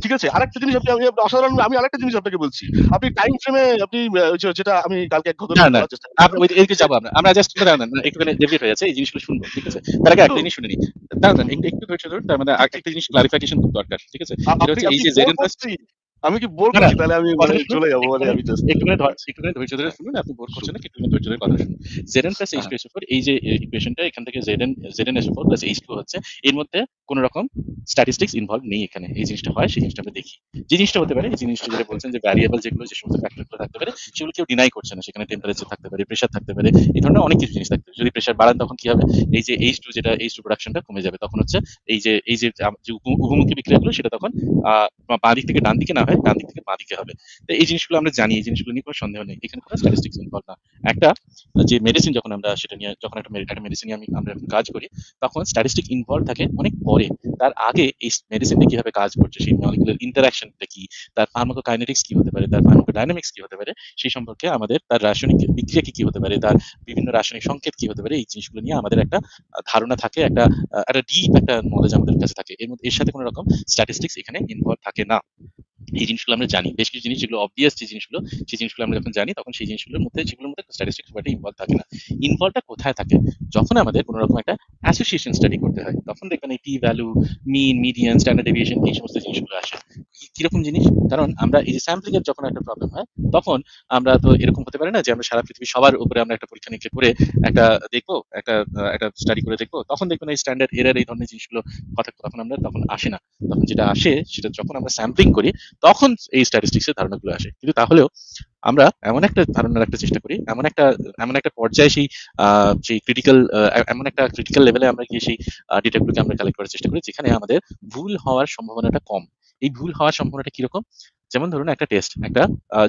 ঠিক আছে আরেকটা জিনিস আপনি অসাধারণ আমি আরেকটা জিনিস আপনাকে বলছি আপনি টাইম ফ্রেমে আপনি যেটা আমি কালকে এক ঘটনা না না ওই এদিকে যাবো আমরা জাস্ট একটুখানি ডেভিট হয়ে যাচ্ছে এই জিনিসগুলো ঠিক আছে তার আগে একটা জিনিস শুনিনি দাঁড়ান একটু ধৈর্য ধরুন তার মানে একটা জিনিস ক্লারিফিকেশন খুব দরকার ঠিক আছে এই যে জেড আমি কি বোর করছি তাহলে আমি মানে চলে যাবো মানে আমি জাস্ট একটুখানি একটুখানি ধৈর্য ধরে শুনুন আপনি বোর করছেন না একটুখানি ধৈর্য ধরে কথা শুনুন Z N plus H two S এই যে ইকুয়েশনটা এখান থেকে Z N Z N S four plus H two হচ্ছে এর মধ্যে কোন রকম স্ট্যাটিস্টিক্স ইনভলভ নেই এখানে এই জিনিসটা হয় সেই জিনিসটা আমরা দেখি যে জিনিসটা হতে পারে এই জিনিসটা যেটা বলছেন যে ভ্যারিয়েবল যেগুলো যে সমস্ত ফ্যাক্টরগুলো থাকতে পারে সেগুলো কেউ ডিনাই করছে না সেখানে টেম্পারেচার থাকতে পারে প্রেশার থাকতে পারে এই ধরনের অনেক কিছু জিনিস থাকতে পারে যদি প্রেশার বাড়ান তখন কি হবে এই যে এইচ টু যেটা এইচ টু প্রোডাকশনটা কমে যাবে তখন হচ্ছে এই যে এই যে উপমুখী বিক্রিয়াগুলো সেটা তখন বাঁ দিক থেকে ডান দিকে না হবে ডান দিক থেকে বাঁ দিকে হবে তো এই জিনিসগুলো আমরা জানি এই জিনিসগুলো নিয়ে কোনো সন্দেহ নেই এখানে কোনো স্ট্যাটিস্টিক্স ইনভলভ না একটা যে মেডিসিন যখন আমরা সেটা নিয়ে যখন একটা মেডিসিন নিয়ে আমি আমরা কাজ করি তখন স্ট্যাটিস্টিক ইনভলভ থাকে অনেক পরে তার আগে এই মেডিসিনটা কিভাবে কাজ করছে সেই মলিকুলার ইন্টারাকশনটা কি তার ফার্মাকো কাইনেটিক্স কি হতে পারে তার ফার্মাকো ডাইনামিক্স কি হতে পারে সেই সম্পর্কে আমাদের তার রাসায়নিক বিক্রিয়া কি কি হতে পারে তার বিভিন্ন রাসায়নিক সংকেত কি হতে পারে এই জিনিসগুলো নিয়ে আমাদের একটা ধারণা থাকে একটা একটা ডিপ একটা নলেজ আমাদের কাছে থাকে এর মধ্যে এর সাথে কোনো রকম স্ট্যাটিস্টিক্স এখানে ইনভলভ থাকে না এই জিনিসগুলো আমরা জানি বেশ কিছু জিনিস যেগুলো অবভিয়াস যে জিনিসগুলো সেই জিনিসগুলো আমরা যখন জানি তখন সেই জিনিসগুলোর মধ্যে যেগুলোর মধ্যে স্ট্যাটিস্টিক্স খুব একটা ইনভলভ থাকে না ইনভলভটা কোথায় থাকে যখন আমাদের কোনো রকম একটা অ্যাসোসিয়েশন স্টাডি করতে হয় তখন দেখবেন এই P value mean median standard deviation এই সমস্ত জিনিসগুলো আসে কিরকম জিনিস কারণ আমরা এই যে স্যাম্পলিং এর যখন একটা প্রবলেম হয় তখন আমরা তো এরকম হতে পারে না যে আমরা সারা পৃথিবী সবার উপরে আমরা একটা পরীক্ষা নিরীক্ষা করে একটা দেখবো একটা একটা স্টাডি করে দেখবো তখন না এই স্ট্যান্ডার্ড এরার এই ধরনের জিনিসগুলো কথা তখন আমরা তখন আসে না তখন যেটা আসে সেটা যখন আমরা স্যাম্পলিং করি তখন এই এর ধারণাগুলো আসে কিন্তু তাহলেও আমরা এমন একটা ধারণা রাখতে চেষ্টা করি এমন একটা এমন একটা পর্যায়ে সেই সেই ক্রিটিক্যাল এমন একটা ক্রিটিক্যাল লেভেলে আমরা গিয়ে সেই ডেটাগুলোকে আমরা কালেক্ট করার চেষ্টা করি যেখানে আমাদের ভুল হওয়ার সম্ভাবনাটা কম এই ভুল হওয়ার সম্ভাবনাটা কিরকম যেমন ধরুন একটা টেস্ট একটা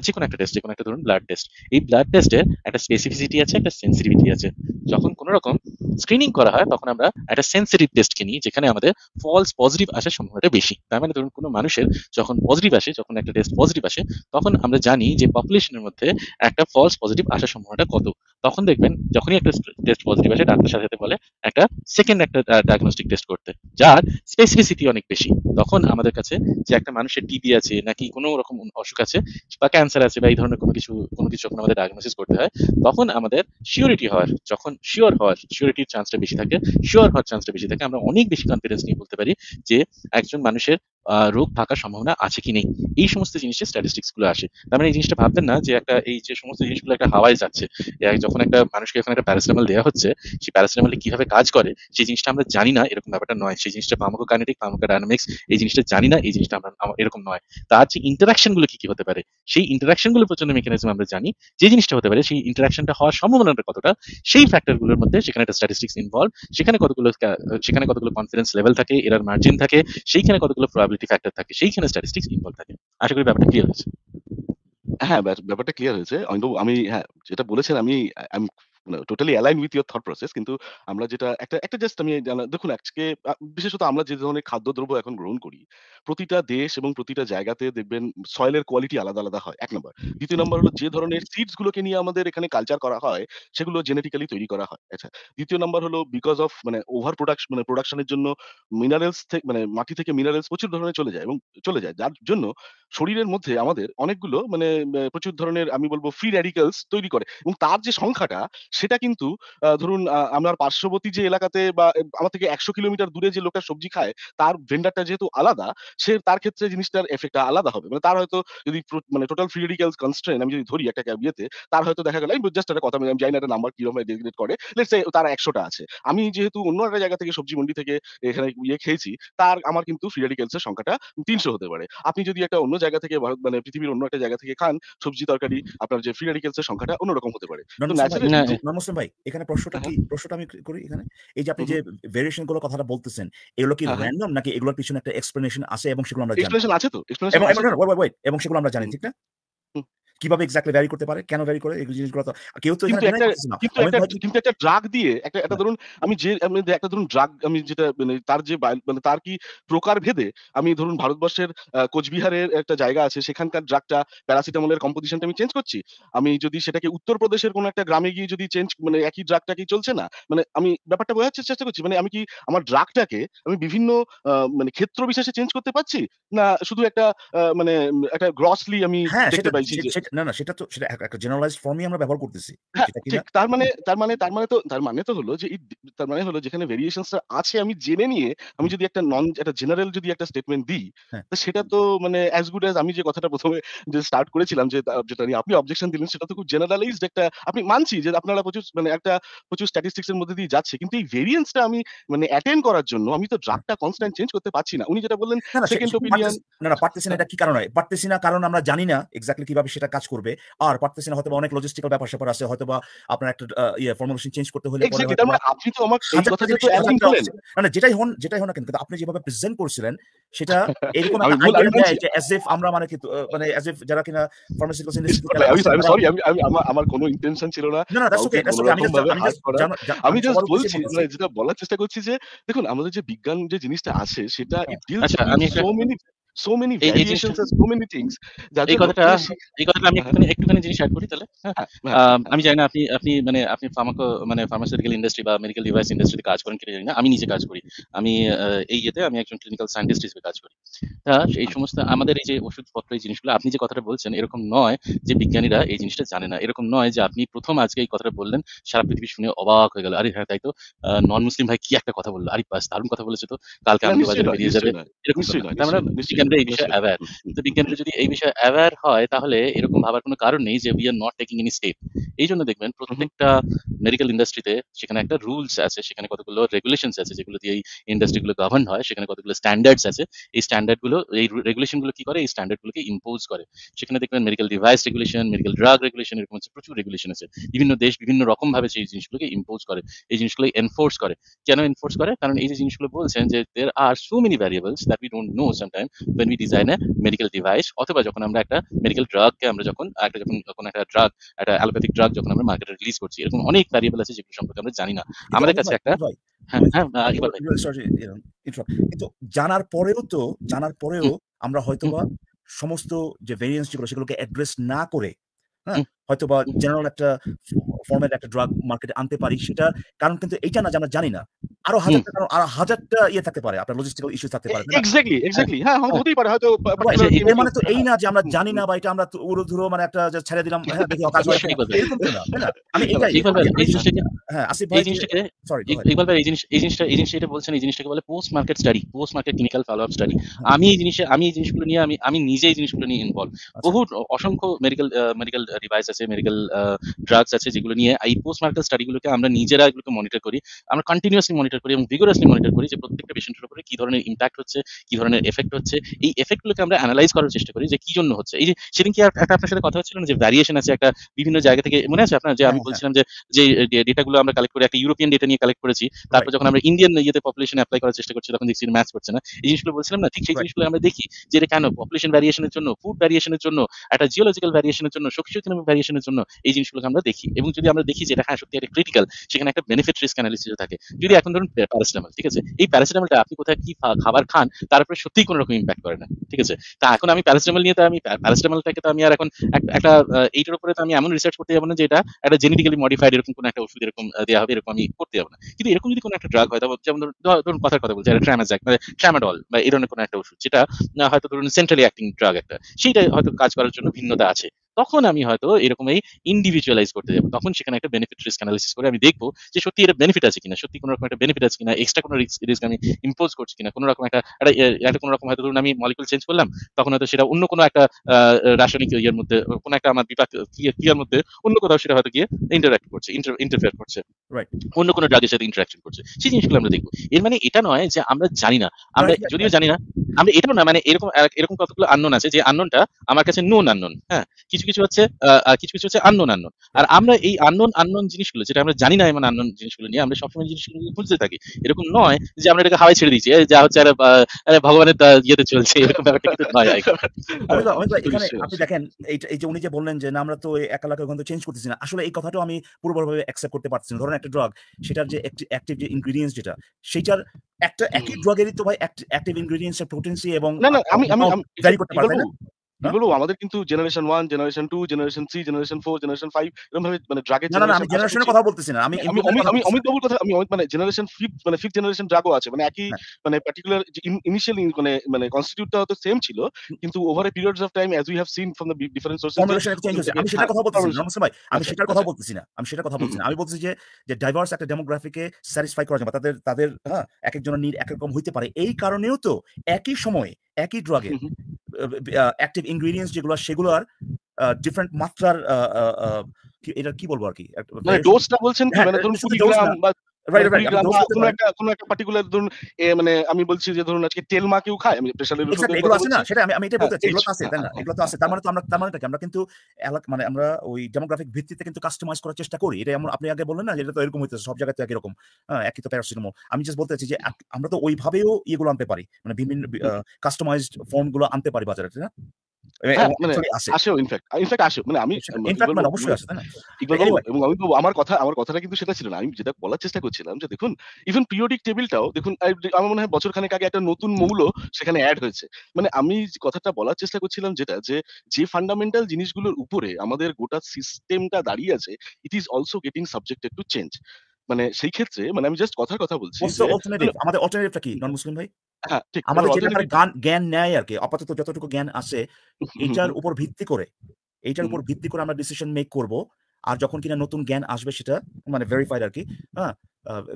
যে কোনো একটা টেস্ট যে কোনো একটা ধরুন ব্লাড টেস্ট এই ব্লাড টেস্টে একটা স্পেসিফিসিটি আছে একটা সেন্সিটিভিটি আছে যখন কোনো রকম স্ক্রিনিং করা হয় তখন আমরা একটা সেন্সিটিভ টেস্ট কিনি যেখানে আমাদের ফলস পজিটিভ আসার সম্ভাবনাটা বেশি তার মানে ধরুন কোনো মানুষের যখন পজিটিভ আসে যখন একটা টেস্ট পজিটিভ আসে তখন আমরা জানি যে পপুলেশনের মধ্যে একটা ফলস পজিটিভ আসার সম্ভাবনাটা কত তখন দেখবেন যখনই একটা টেস্ট পজিটিভ আসে ডাক্তার সাথে সাথে বলে একটা সেকেন্ড একটা ডায়াগনস্টিক টেস্ট করতে যার স্পেসিফিসিটি অনেক বেশি তখন আমাদের কাছে যে একটা মানুষের টিবি আছে নাকি কোনো রকম অসুখ আছে বা ক্যান্সার আছে বা এই ধরনের কোনো কিছু কোনো কিছু যখন আমাদের ডায়াগনোসিস করতে হয় তখন আমাদের শিওরিটি হওয়ার যখন শিওর হওয়ার শিওরিটির চান্সটা বেশি থাকে শিওর হওয়ার চান্সটা বেশি থাকে আমরা অনেক বেশি কনফিডেন্স নিয়ে বলতে পারি যে একজন মানুষের রোগ থাকার সম্ভাবনা আছে কি নেই এই সমস্ত জিনিসের স্ট্যাটিস্টিক্স গুলো আসে তার মানে এই জিনিসটা ভাববেন না যে একটা এই যে সমস্ত জিনিসগুলো একটা হাওয়ায় যাচ্ছে যখন একটা মানুষকে এখন একটা প্যারাসিটামল দেওয়া হচ্ছে সেই প্যারাসিটামলে কিভাবে কাজ করে সেই জিনিসটা আমরা জানি না এরকম ব্যাপারটা নয় সেই জিনিসটা কাইনেটিক ফার্মাকোকাইনেটিক ফার্মাকোডাইনামিক্স এই জিনিসটা জানি না এই জিনিসটা আমরা এরকম নয় তার যে ইন্টারাকশন গুলো কি কি হতে পারে সেই ইন্টারাকশন গুলো প্রচন্ড মেকানিজম আমরা জানি যে জিনিসটা হতে পারে সেই ইন্টারাকশনটা হওয়ার সম্ভাবনাটা কতটা সেই ফ্যাক্টর গুলোর মধ্যে সেখানে একটা স্ট্যাটিস্টিক্স ইনভলভ সেখানে কতগুলো সেখানে কতগুলো কনফিডেন্স লেভেল থাকে এরার মার্জিন থাকে সেইখানে কতগুলো প্রবলেম প্রবাবিলিটি ফ্যাক্টর থাকে সেইখানে স্ট্যাটিস্টিক্স ইনভলভ থাকে আশা করি ব্যাপারটা ক্লিয়ার হয়েছে হ্যাঁ ব্যাপারটা ক্লিয়ার হয়েছে আমি হ্যাঁ যেটা বলেছেন আমি I am totally align with your thought process কিন্তু আমরা যেটা একটা একটা জাস্ট আমি দেখুন আজকে বিশেষত আমরা যে ধরনের খাদ্যদ্রব্য এখন গ্রহণ করি, প্রতিটা দেশ এবং প্রতিটা জায়গাতে দেখবেন সয়েলের কোয়ালিটি আলাদা, আলাদা হয়। এক নম্বর দ্বিতীয় নম্বর হলো যে ধরনের সিডস গুলোকে নিয়ে আমাদের এখানে কালচার করা হয়, সেগুলো জেনেটিক্যালি তৈরি করা হয়। আচ্ছা। দ্বিতীয় নাম্বার হলো বিকজ অফ মানে ওভার প্রোডাকশন মানে প্রোডাকশন এর জন্য মিনারেলস থেকে মানে মাটি থেকে মিনারেলস প্রচুর ধরনের চলে যায় এবং চলে যায়। যার জন্য শরীরের মধ্যে আমাদের অনেকগুলো মানে প্রচুর ধরনের আমি বলবো ফ্রি রেডিক্যালস তৈরি করে এবং তার যে সংখ্যাটা সেটা কিন্তু ধরুন আমার পার্শ্ববর্তী যে এলাকাতে বা আমার থেকে একশো কিলোমিটার দূরে যে লোকটা সবজি খায় তার ভেন্ডারটা যেহেতু আলাদা সে তার ক্ষেত্রে জিনিসটার এফেক্টটা আলাদা হবে মানে তার হয়তো যদি মানে টোটাল ফ্রি কনস্ট্রেন আমি যদি ধরি একটা ক্যাবিয়েতে তার হয়তো দেখা গেল আমি জাস্ট একটা কথা আমি জানি না একটা নাম্বার কিরকম ডেজিগনেট করে লেটস তার একশোটা আছে আমি যেহেতু অন্য একটা জায়গা থেকে সবজি মন্ডি থেকে এখানে ইয়ে খেয়েছি তার আমার কিন্তু ফ্রি সংখ্যাটা তিনশো হতে পারে আপনি যদি একটা অন্য জায়গা থেকে ভারত মানে পৃথিবীর অন্য একটা জায়গা থেকে খান সবজি তরকারি আপনার যে ফ্রি রেডিক্যালসের সংখ্যাটা অন্যরকম হতে পারে নন ভাই এখানে প্রশ্নটা হ্যাঁ, কি হ্যাঁ। প্রশ্নটা আমি করি এখানে এই যে আপনি যে ভেরিয়েশন গুলো কথাটা বলতেছেন এগুলো কি র্যান্ডম হ্যাঁ। নাকি এগুলোর পিছনে একটা এক্সপ্লেনেশন আছে এবং সেগুলো আমরা জানি এক্সপ্লেনেশন আছে তো এবং সেগুলো আমরা জানি ঠিক না কিভাবে এক্স্যাক্টলি ভ্যারি করতে পারে কেন ভ্যারি করে এই জিনিসগুলো তো কেউ তো কিন্তু একটা কিন্তু একটা একটা ড্রাগ দিয়ে একটা একটা হ্যাঁ। ধরুন আমি যে আমি একটা ধরুন ড্রাগ আমি যেটা মানে তার যে মানে তার কি প্রকার ভেদে আমি ধরুন ভারতবর্ষের কোচবিহারের একটা জায়গা আছে সেখানকার ড্রাগটা প্যারাসিটামলের কম্পোজিশনটা আমি চেঞ্জ করছি আমি যদি সেটাকে উত্তর প্রদেশের কোন একটা গ্রামে গিয়ে যদি চেঞ্জ মানে একই ড্রাগটা কি চলছে না মানে আমি ব্যাপারটা বোঝার চেষ্টা করছি মানে আমি কি আমার ড্রাগটাকে আমি বিভিন্ন মানে ক্ষেত্র বিশেষে চেঞ্জ করতে পারছি না শুধু একটা মানে একটা গ্রসলি আমি হ্যাঁ, দেখতে পাইছি না না সেটা তো সেটা একটা জেনারেলাইজড ফর্মই আমরা ব্যবহার করতেছি হ্যাঁ, তার মানে তার মানে তার মানে তো তার মানে তো হলো যে তার মানে হলো যেখানে ভেরিয়েশনসটা আছে আমি জেনে নিয়ে আমি যদি একটা নন একটা জেনারেল যদি একটা স্টেটমেন্ট দিই হ্যাঁ। তো সেটা তো মানে অ্যাজ গুড অ্যাজ আমি যে কথাটা প্রথমে যে স্টার্ট করেছিলাম যে যেটা নিয়ে আপনি অবজেকশন দিলেন সেটা তো খুব জেনারেলাইজড একটা আপনি মানছি যে আপনারা প্রচুর মানে একটা প্রচুর স্ট্যাটিস্টিক্স এর মধ্যে দিয়ে যাচ্ছে কিন্তু এই ভেরিয়েন্সটা আমি মানে অ্যাটেন্ড করার জন্য আমি তো ড্রাগটা কনস্ট্যান্ট চেঞ্জ করতে পারছি না উনি যেটা বললেন সেকেন্ড না আচ্ছা। না এটা কি কারণ হয় পারতেছি না কারণ আমরা জানি না এক্স্যাক্টলি কিভাবে সেটা কাজ কাজ করবে আর পারতেছে না হয়তো অনেক লজিস্টিক্যাল ব্যাপার স্যাপার আছে হয়তো বা আপনার একটা ইয়ে ফর্মুলেশন চেঞ্জ করতে হলে মানে, আচ্ছা, আচ্ছা, আচ্ছা, মানে যেটাই হন যেটাই হন কিন্তু আপনি যেভাবে প্রেজেন্ট করছিলেন সেটা [LAUGHS] এরকম এজ ইফ আমরা মানে কি মানে এজ ইফ যারা কিনা ফার্মাসিউটিক্যাল ইন্ডাস্ট্রি আমি সরি আমি আমি আমার কোনো ইন্টেনশন ছিল না না দ্যাটস ওকে দ্যাটস ওকে আমি জাস্ট বলছি মানে যেটা বলার চেষ্টা করছি যে দেখুন আমাদের যে বিজ্ঞান যে জিনিসটা আছে সেটা সো হ্যাঁ। মেনি সো মেনি ভেরিয়েশনস আর সো মেনি থিংস এই কথাটা এই কথাটা আমি একটুখানি একটুখানি জিনিস অ্যাড করি তাহলে হ্যাঁ? হ্যাঁ, হ্যাঁ, আমি জানি না আপনি আপনি মানে আপনি ফার্মাকো মানে ফার্মাসিউটিক্যাল ইন্ডাস্ট্রি বা মেডিকেল ডিভাইস ইন্ডাস্ট্রিতে কাজ করেন কিনা জানি না আমি নিজে কাজ করি আমি এই ইয়েতে আমি একজন ক্লিনিক্যাল সায়েন্টিস্ট হিসেবে কাজ করি তা এই সমস্ত আমাদের এই যে ওষুধপত্র এই জিনিসগুলো আপনি যে কথাটা বলছেন এরকম নয় যে বিজ্ঞানীরা এই জিনিসটা জানে না এরকম নয় যে আপনি প্রথম আজকে এই কথাটা বললেন সারা পৃথিবী শুনে অবাক হয়ে গেল আরে হ্যাঁ তাই তো নন মুসলিম ভাই কি একটা কথা বললো আরে বাস দারুণ কথা বলেছে তো কালকে আমাদের বাজারে বেরিয়ে যাবে এরকম তার মানে বিজ্ঞানীরা এই বিষয়ে অ্যাওয়ার কিন্তু বিজ্ঞানীরা যদি এই বিষয়ে অ্যাওয়ার হয় তাহলে এরকম ভাবার কোনো কারণ নেই যে we are not taking any step এই জন্য দেখবেন প্রত্যেকটা মেডিকেল ইন্ডাস্ট্রিতে সেখানে একটা রুলস আছে সেখানে কতগুলো রেগুলেশনস আছে যেগুলো দিয়ে এই ইন্ডাস্ট্রিগুলো গভর্ন হয় সেখানে কতগুলো স্ট্যান্ডার্ডস আছে এই স্ট্যান্ডার্ডগুলো এই রেগুলেশনগুলো কি করে এই স্ট্যান্ডার্ডগুলোকে ইম্পোজ করে সেখানে দেখবেন medical device regulation medical drug regulation এরকম হচ্ছে প্রচুর রেগুলেশন আছে বিভিন্ন দেশ বিভিন্ন রকম ভাবে সেই জিনিসগুলোকে ইম্পোজ করে এই জিনিসগুলো এনফোর্স করে কেন এনফোর্স করে কারণ এই যে জিনিসগুলো বলছেন যে there are so many variables that we don't know sometime when we design a medical device অথবা যখন আমরা একটা মেডিকেল ড্রাগকে আমরা যখন একটা যখন কোনো একটা ড্রাগ একটা অ্যালোপ্যাথিক ড্রাগ প্রোডাক্ট যখন আমরা মার্কেটে রিলিজ করছি এরকম অনেক ভ্যারিয়েবল আছে যেগুলো সম্পর্কে আমরা জানি না আমাদের কাছে একটা কিন্তু জানার পরেও তো জানার পরেও আমরা হয়তোবা সমস্ত যে ভেরিয়েন্স যেগুলো সেগুলোকে অ্যাড্রেস না করে হ্যাঁ হয়তো বা জেনারেল একটা ফর্মের একটা ড্রাগ মার্কেটে আনতে পারি সেটা কারণ কিন্তু এইটা না আমরা জানি না আরো হাজারটা কারণ আরো হাজারটা ইয়ে থাকতে পারে আপনার লজিস্টিক্যাল ইস্যু থাকতে পারে এক্স্যাক্টলি এক্স্যাক্টলি হ্যাঁ হতেই পারে হয়তো এর মানে তো এই না যে আমরা জানি না বা এটা আমরা উড়ো ধুরো মানে একটা ছেড়ে দিলাম হ্যাঁ দেখি [LAUGHS] অকাজ আমি এটাই এই জিনিসটাকে বলছেন এই জিনিসটাকে বলে পোস্ট মার্কেট পোস্ট মার্কেট আমি এই আমি এই জিনিসগুলো নিয়ে আমি আমি নিজে এই জিনিসগুলো নিয়ে ইনভলভ আচ্ছা। বহু অসংখ্য মেডিকেল মেডিকেল ডিভাইস আছে মেডিকেল ড্রাগস আছে যেগুলো নিয়ে এই পোস্ট মার্কেল স্টাডিগুলোকে আমরা নিজেরা এগুলোকে মনিটর করি আমরা কন্টিনিউয়াসলি মনিটর করি এবং ভিগোরাসলি মনিটর করি যে প্রত্যেকটা পেশেন্টের উপরে কি ধরনের ইম্প্যাক্ট হচ্ছে কি ধরনের এফেক্ট হচ্ছে এই এফেক্টগুলোকে আমরা অ্যানালাইজ করার চেষ্টা করি যে কি জন্য হচ্ছে এই যে সেদিন কি একটা আপনার সাথে কথা হচ্ছিল না যে ভ্যারিয়েশন আছে একটা বিভিন্ন জায়গা থেকে মনে আছে আপনার যে আমি হ্যাঁ, হ্যাঁ। বলছিলাম যে যে ডেটাগুলো আমরা কালেক্ট করি একটা ইউরোপিয়ান ডেটা নিয়ে কালেক্ট করেছি তারপর যখন আমরা ইন্ডিয়ান ইয়েতে পপুলেশন অ্যাপ্লাই করার চেষ্টা করছি তখন দেখছি ম্যাচ করছে না এই জিনিসগুলো বলছিলাম না ঠিক সেই জিনিসগুলো আমরা দেখি যে এটা কেন পপুলেশন ভ্যারিয়েশনের জন্য ফুড ভ্যারিয়েশনের জন্য একটা জিওলজিক্যাল ভ্যারিয়েশনের জন্য সোশিও ইকোনমিক ভ্যারিয়েশনের জন্য এই জিনিসগুলোকে আমরা দেখি এবং যদি আমরা দেখি যে এটা হ্যাঁ সত্যি একটা ক্রিটিক্যাল সেখানে একটা বেনিফিট রিস্ক অ্যানালিসিসও থাকে যদি এখন ধরুন প্যারাসিটামল ঠিক আছে এই প্যারাসিটামলটা আপনি কোথায় কি খাবার খান তার উপরে সত্যিই কোনো রকম ইম্প্যাক্ট করে না ঠিক আছে তা এখন আমি প্যারাসিটামল নিয়ে তো আমি প্যারাসিটামলটাকে তো আমি আর এখন একটা এইটার উপরে তো আমি এমন রিসার্চ করতে যাবো না যে এটা একটা জেনেটিক্যালি মডিফাইড এরকম কোনো একটা ওষুধ এরকম দেওয়া হবে এরকম আমি করতে যাবো না কিন্তু এরকম যদি কোনো একটা ড্রাগ হয় যেমন ধরুন কথার কথা বলছি ট্রামাজ্যাক মানে ট্রামাডল বা এই ধরনের কোনো একটা ওষুধ যেটা হয়তো ধরুন সেন্ট্রালি অ্যাক্টিং ড্রাগ একটা সেইটা হয়তো কাজ করার জন্য ভিন্নতা আছে তখন আমি হয়তো এরকম এই ইন্ডিভিজুয়ালাইজ করতে যাবো তখন সেখানে একটা বেনিফিট রিস্ক অ্যানালিসিস করে আমি দেখবো যে সত্যি এটা বেনিফিট আছে কিনা সত্যি কোনো রকম একটা বেনিফিট আছে কিনা এক্সট্রা কোনো রিস্ক রিস্ক আমি ইম্পোজ করছি কিনা কোনো রকম একটা একটা কোনো রকম হয়তো ধরুন আমি মলিকুল চেঞ্জ করলাম তখন হয়তো সেটা অন্য কোনো একটা রাসায়নিক ইয়ের মধ্যে কোনো একটা আমার বিপাক ক্রিয়ার মধ্যে অন্য কোথাও সেটা হয়তো গিয়ে ইন্টারাক্ট করছে ইন্টারফেয়ার করছে অন্য কোনো ড্রাগের সাথে ইন্টারাকশন করছে সেই জিনিসগুলো আমরা দেখবো এর মানে এটা নয় যে আমরা জানি না আমরা যদিও জানি না আমরা এটাও না মানে এরকম এরকম কতগুলো আননোন আছে যে আননোনটা আমার কাছে নোন আননোন হ্যাঁ কিছু কিছু কিছু হচ্ছে আর কিছু কিছু হচ্ছে আননোন আননোন আর আমরা এই আননোন আননোন জিনিসগুলো যেটা আমরা জানি না এমন আননোন জিনিসগুলো নিয়ে আমরা সবসময় জিনিসগুলো বুঝতে থাকি এরকম নয় যে আমরা এটাকে হাওয়াই ছেড়ে দিয়েছি যা হচ্ছে আরে ভগবানের ইয়েতে চলছে এরকম ব্যাপারটা কিন্তু নয় আচ্ছা, হ্যাঁ, আপনি দেখেন এই যে উনি যে বললেন যে আমরা তো এক লাখ গন্ধ চেঞ্জ করতেছি না আসলে এই কথাটাও আমি পুরোপুরিভাবে অ্যাকসেপ্ট করতে পারছি না ধরেন একটা ড্রাগ সেটার যে অ্যাক্টিভ যে যেটা সেটার একটা একই ড্রাগেরই তো ভাই অ্যাক্টিভ ইনগ্রেডিয়েন্টস এর পোটেন্সি এবং না না আমি আমি করতে না বলবো আমাদের কিন্তু generation one generation two generation three generation four generation five এরকম ভাবে মানে ড্রাগের আমি জেনারেশনের কথা বলতেছি না আমি আমি আমি অমিত বাবুর কথা আমি অমিত মানে জেনারেশন ফিফ মানে ফিফথ জেনারেশন ড্রাগও আছে মানে একই হ্যাঁ। মানে পার্টিকুলার ইনিশিয়াল মানে মানে কনস্টিটিউটটা হয়তো সেম ছিল কিন্তু over a periods of time as we have seen from the different sources আমি সেটা কথা বলতেছি না ভাই আমি সেটার কথা বলতেছি না আমি আচ্ছা, সেটা কথা আচ্ছা। বলছি না আমি বলছি যে যে ডাইভার্স একটা ডেমোগ্রাফিকে স্যাটিসফাই করা যাবে তাদের তাদের হ্যাঁ এক একজনের নিড এক রকম হইতে পারে এই কারণেও তো একই সময়ে একই ড্রাগে অ্যাক্টিভ ইনগ্রেডিয়েন্টস যেগুলো সেগুলো সেগুলোর ডিফারেন্ট মাত্রার এটা কি বলবো আর কি মানে ডোজটা বলছেন কি হ্যাঁ, মানে মানে আমি আমরা ওই ভিত্তিতে কিন্তু কাস্টমাইজ করার চেষ্টা করি এটা আপনি আগে বললেন না তো এরকম সব একই হ্যাঁ, আমি জাস্ট বলতে যে আমরা তো ওইভাবেও ইয়েগুলো আনতে পারি মানে বিভিন্ন কাস্টমাইজড গুলো আনতে পারি বাজারে হ্যাঁ, মানে, মানে আমি মানে আমার কথা আমার কথাটা কিন্তু সেটা ছিল না আমি যেটা বলার চেষ্টা করছিলাম যে দেখুন ইভেন দেখুন আমার মনে হয় আগে একটা নতুন সেখানে অ্যাড হয়েছে মানে আমি কথাটা বলার চেষ্টা করছিলাম যেটা যে ফান্ডামেন্টাল জিনিসগুলোর উপরে আমাদের গোটা সিস্টেমটা দাঁড়িয়ে আছে it is also getting subjected to change মানে সেই ক্ষেত্রে মানে আমি জাস্ট কথার কথা বলছি মানে আমাদের অল্টারনেটিভটা কি নন মুসলিম ভাই হ্যাঁ ঠিক আমাদের গান জ্ঞান নেয় আর কি আপাতত যতটুকু জ্ঞান আছে এটার উপর ভিত্তি করে এটার উপর ভিত্তি করে আমরা ডিসিশন মেক করব আর যখন কিনা নতুন জ্ঞান আসবে সেটা মানে ভেরিফাইড আর কি হ্যাঁ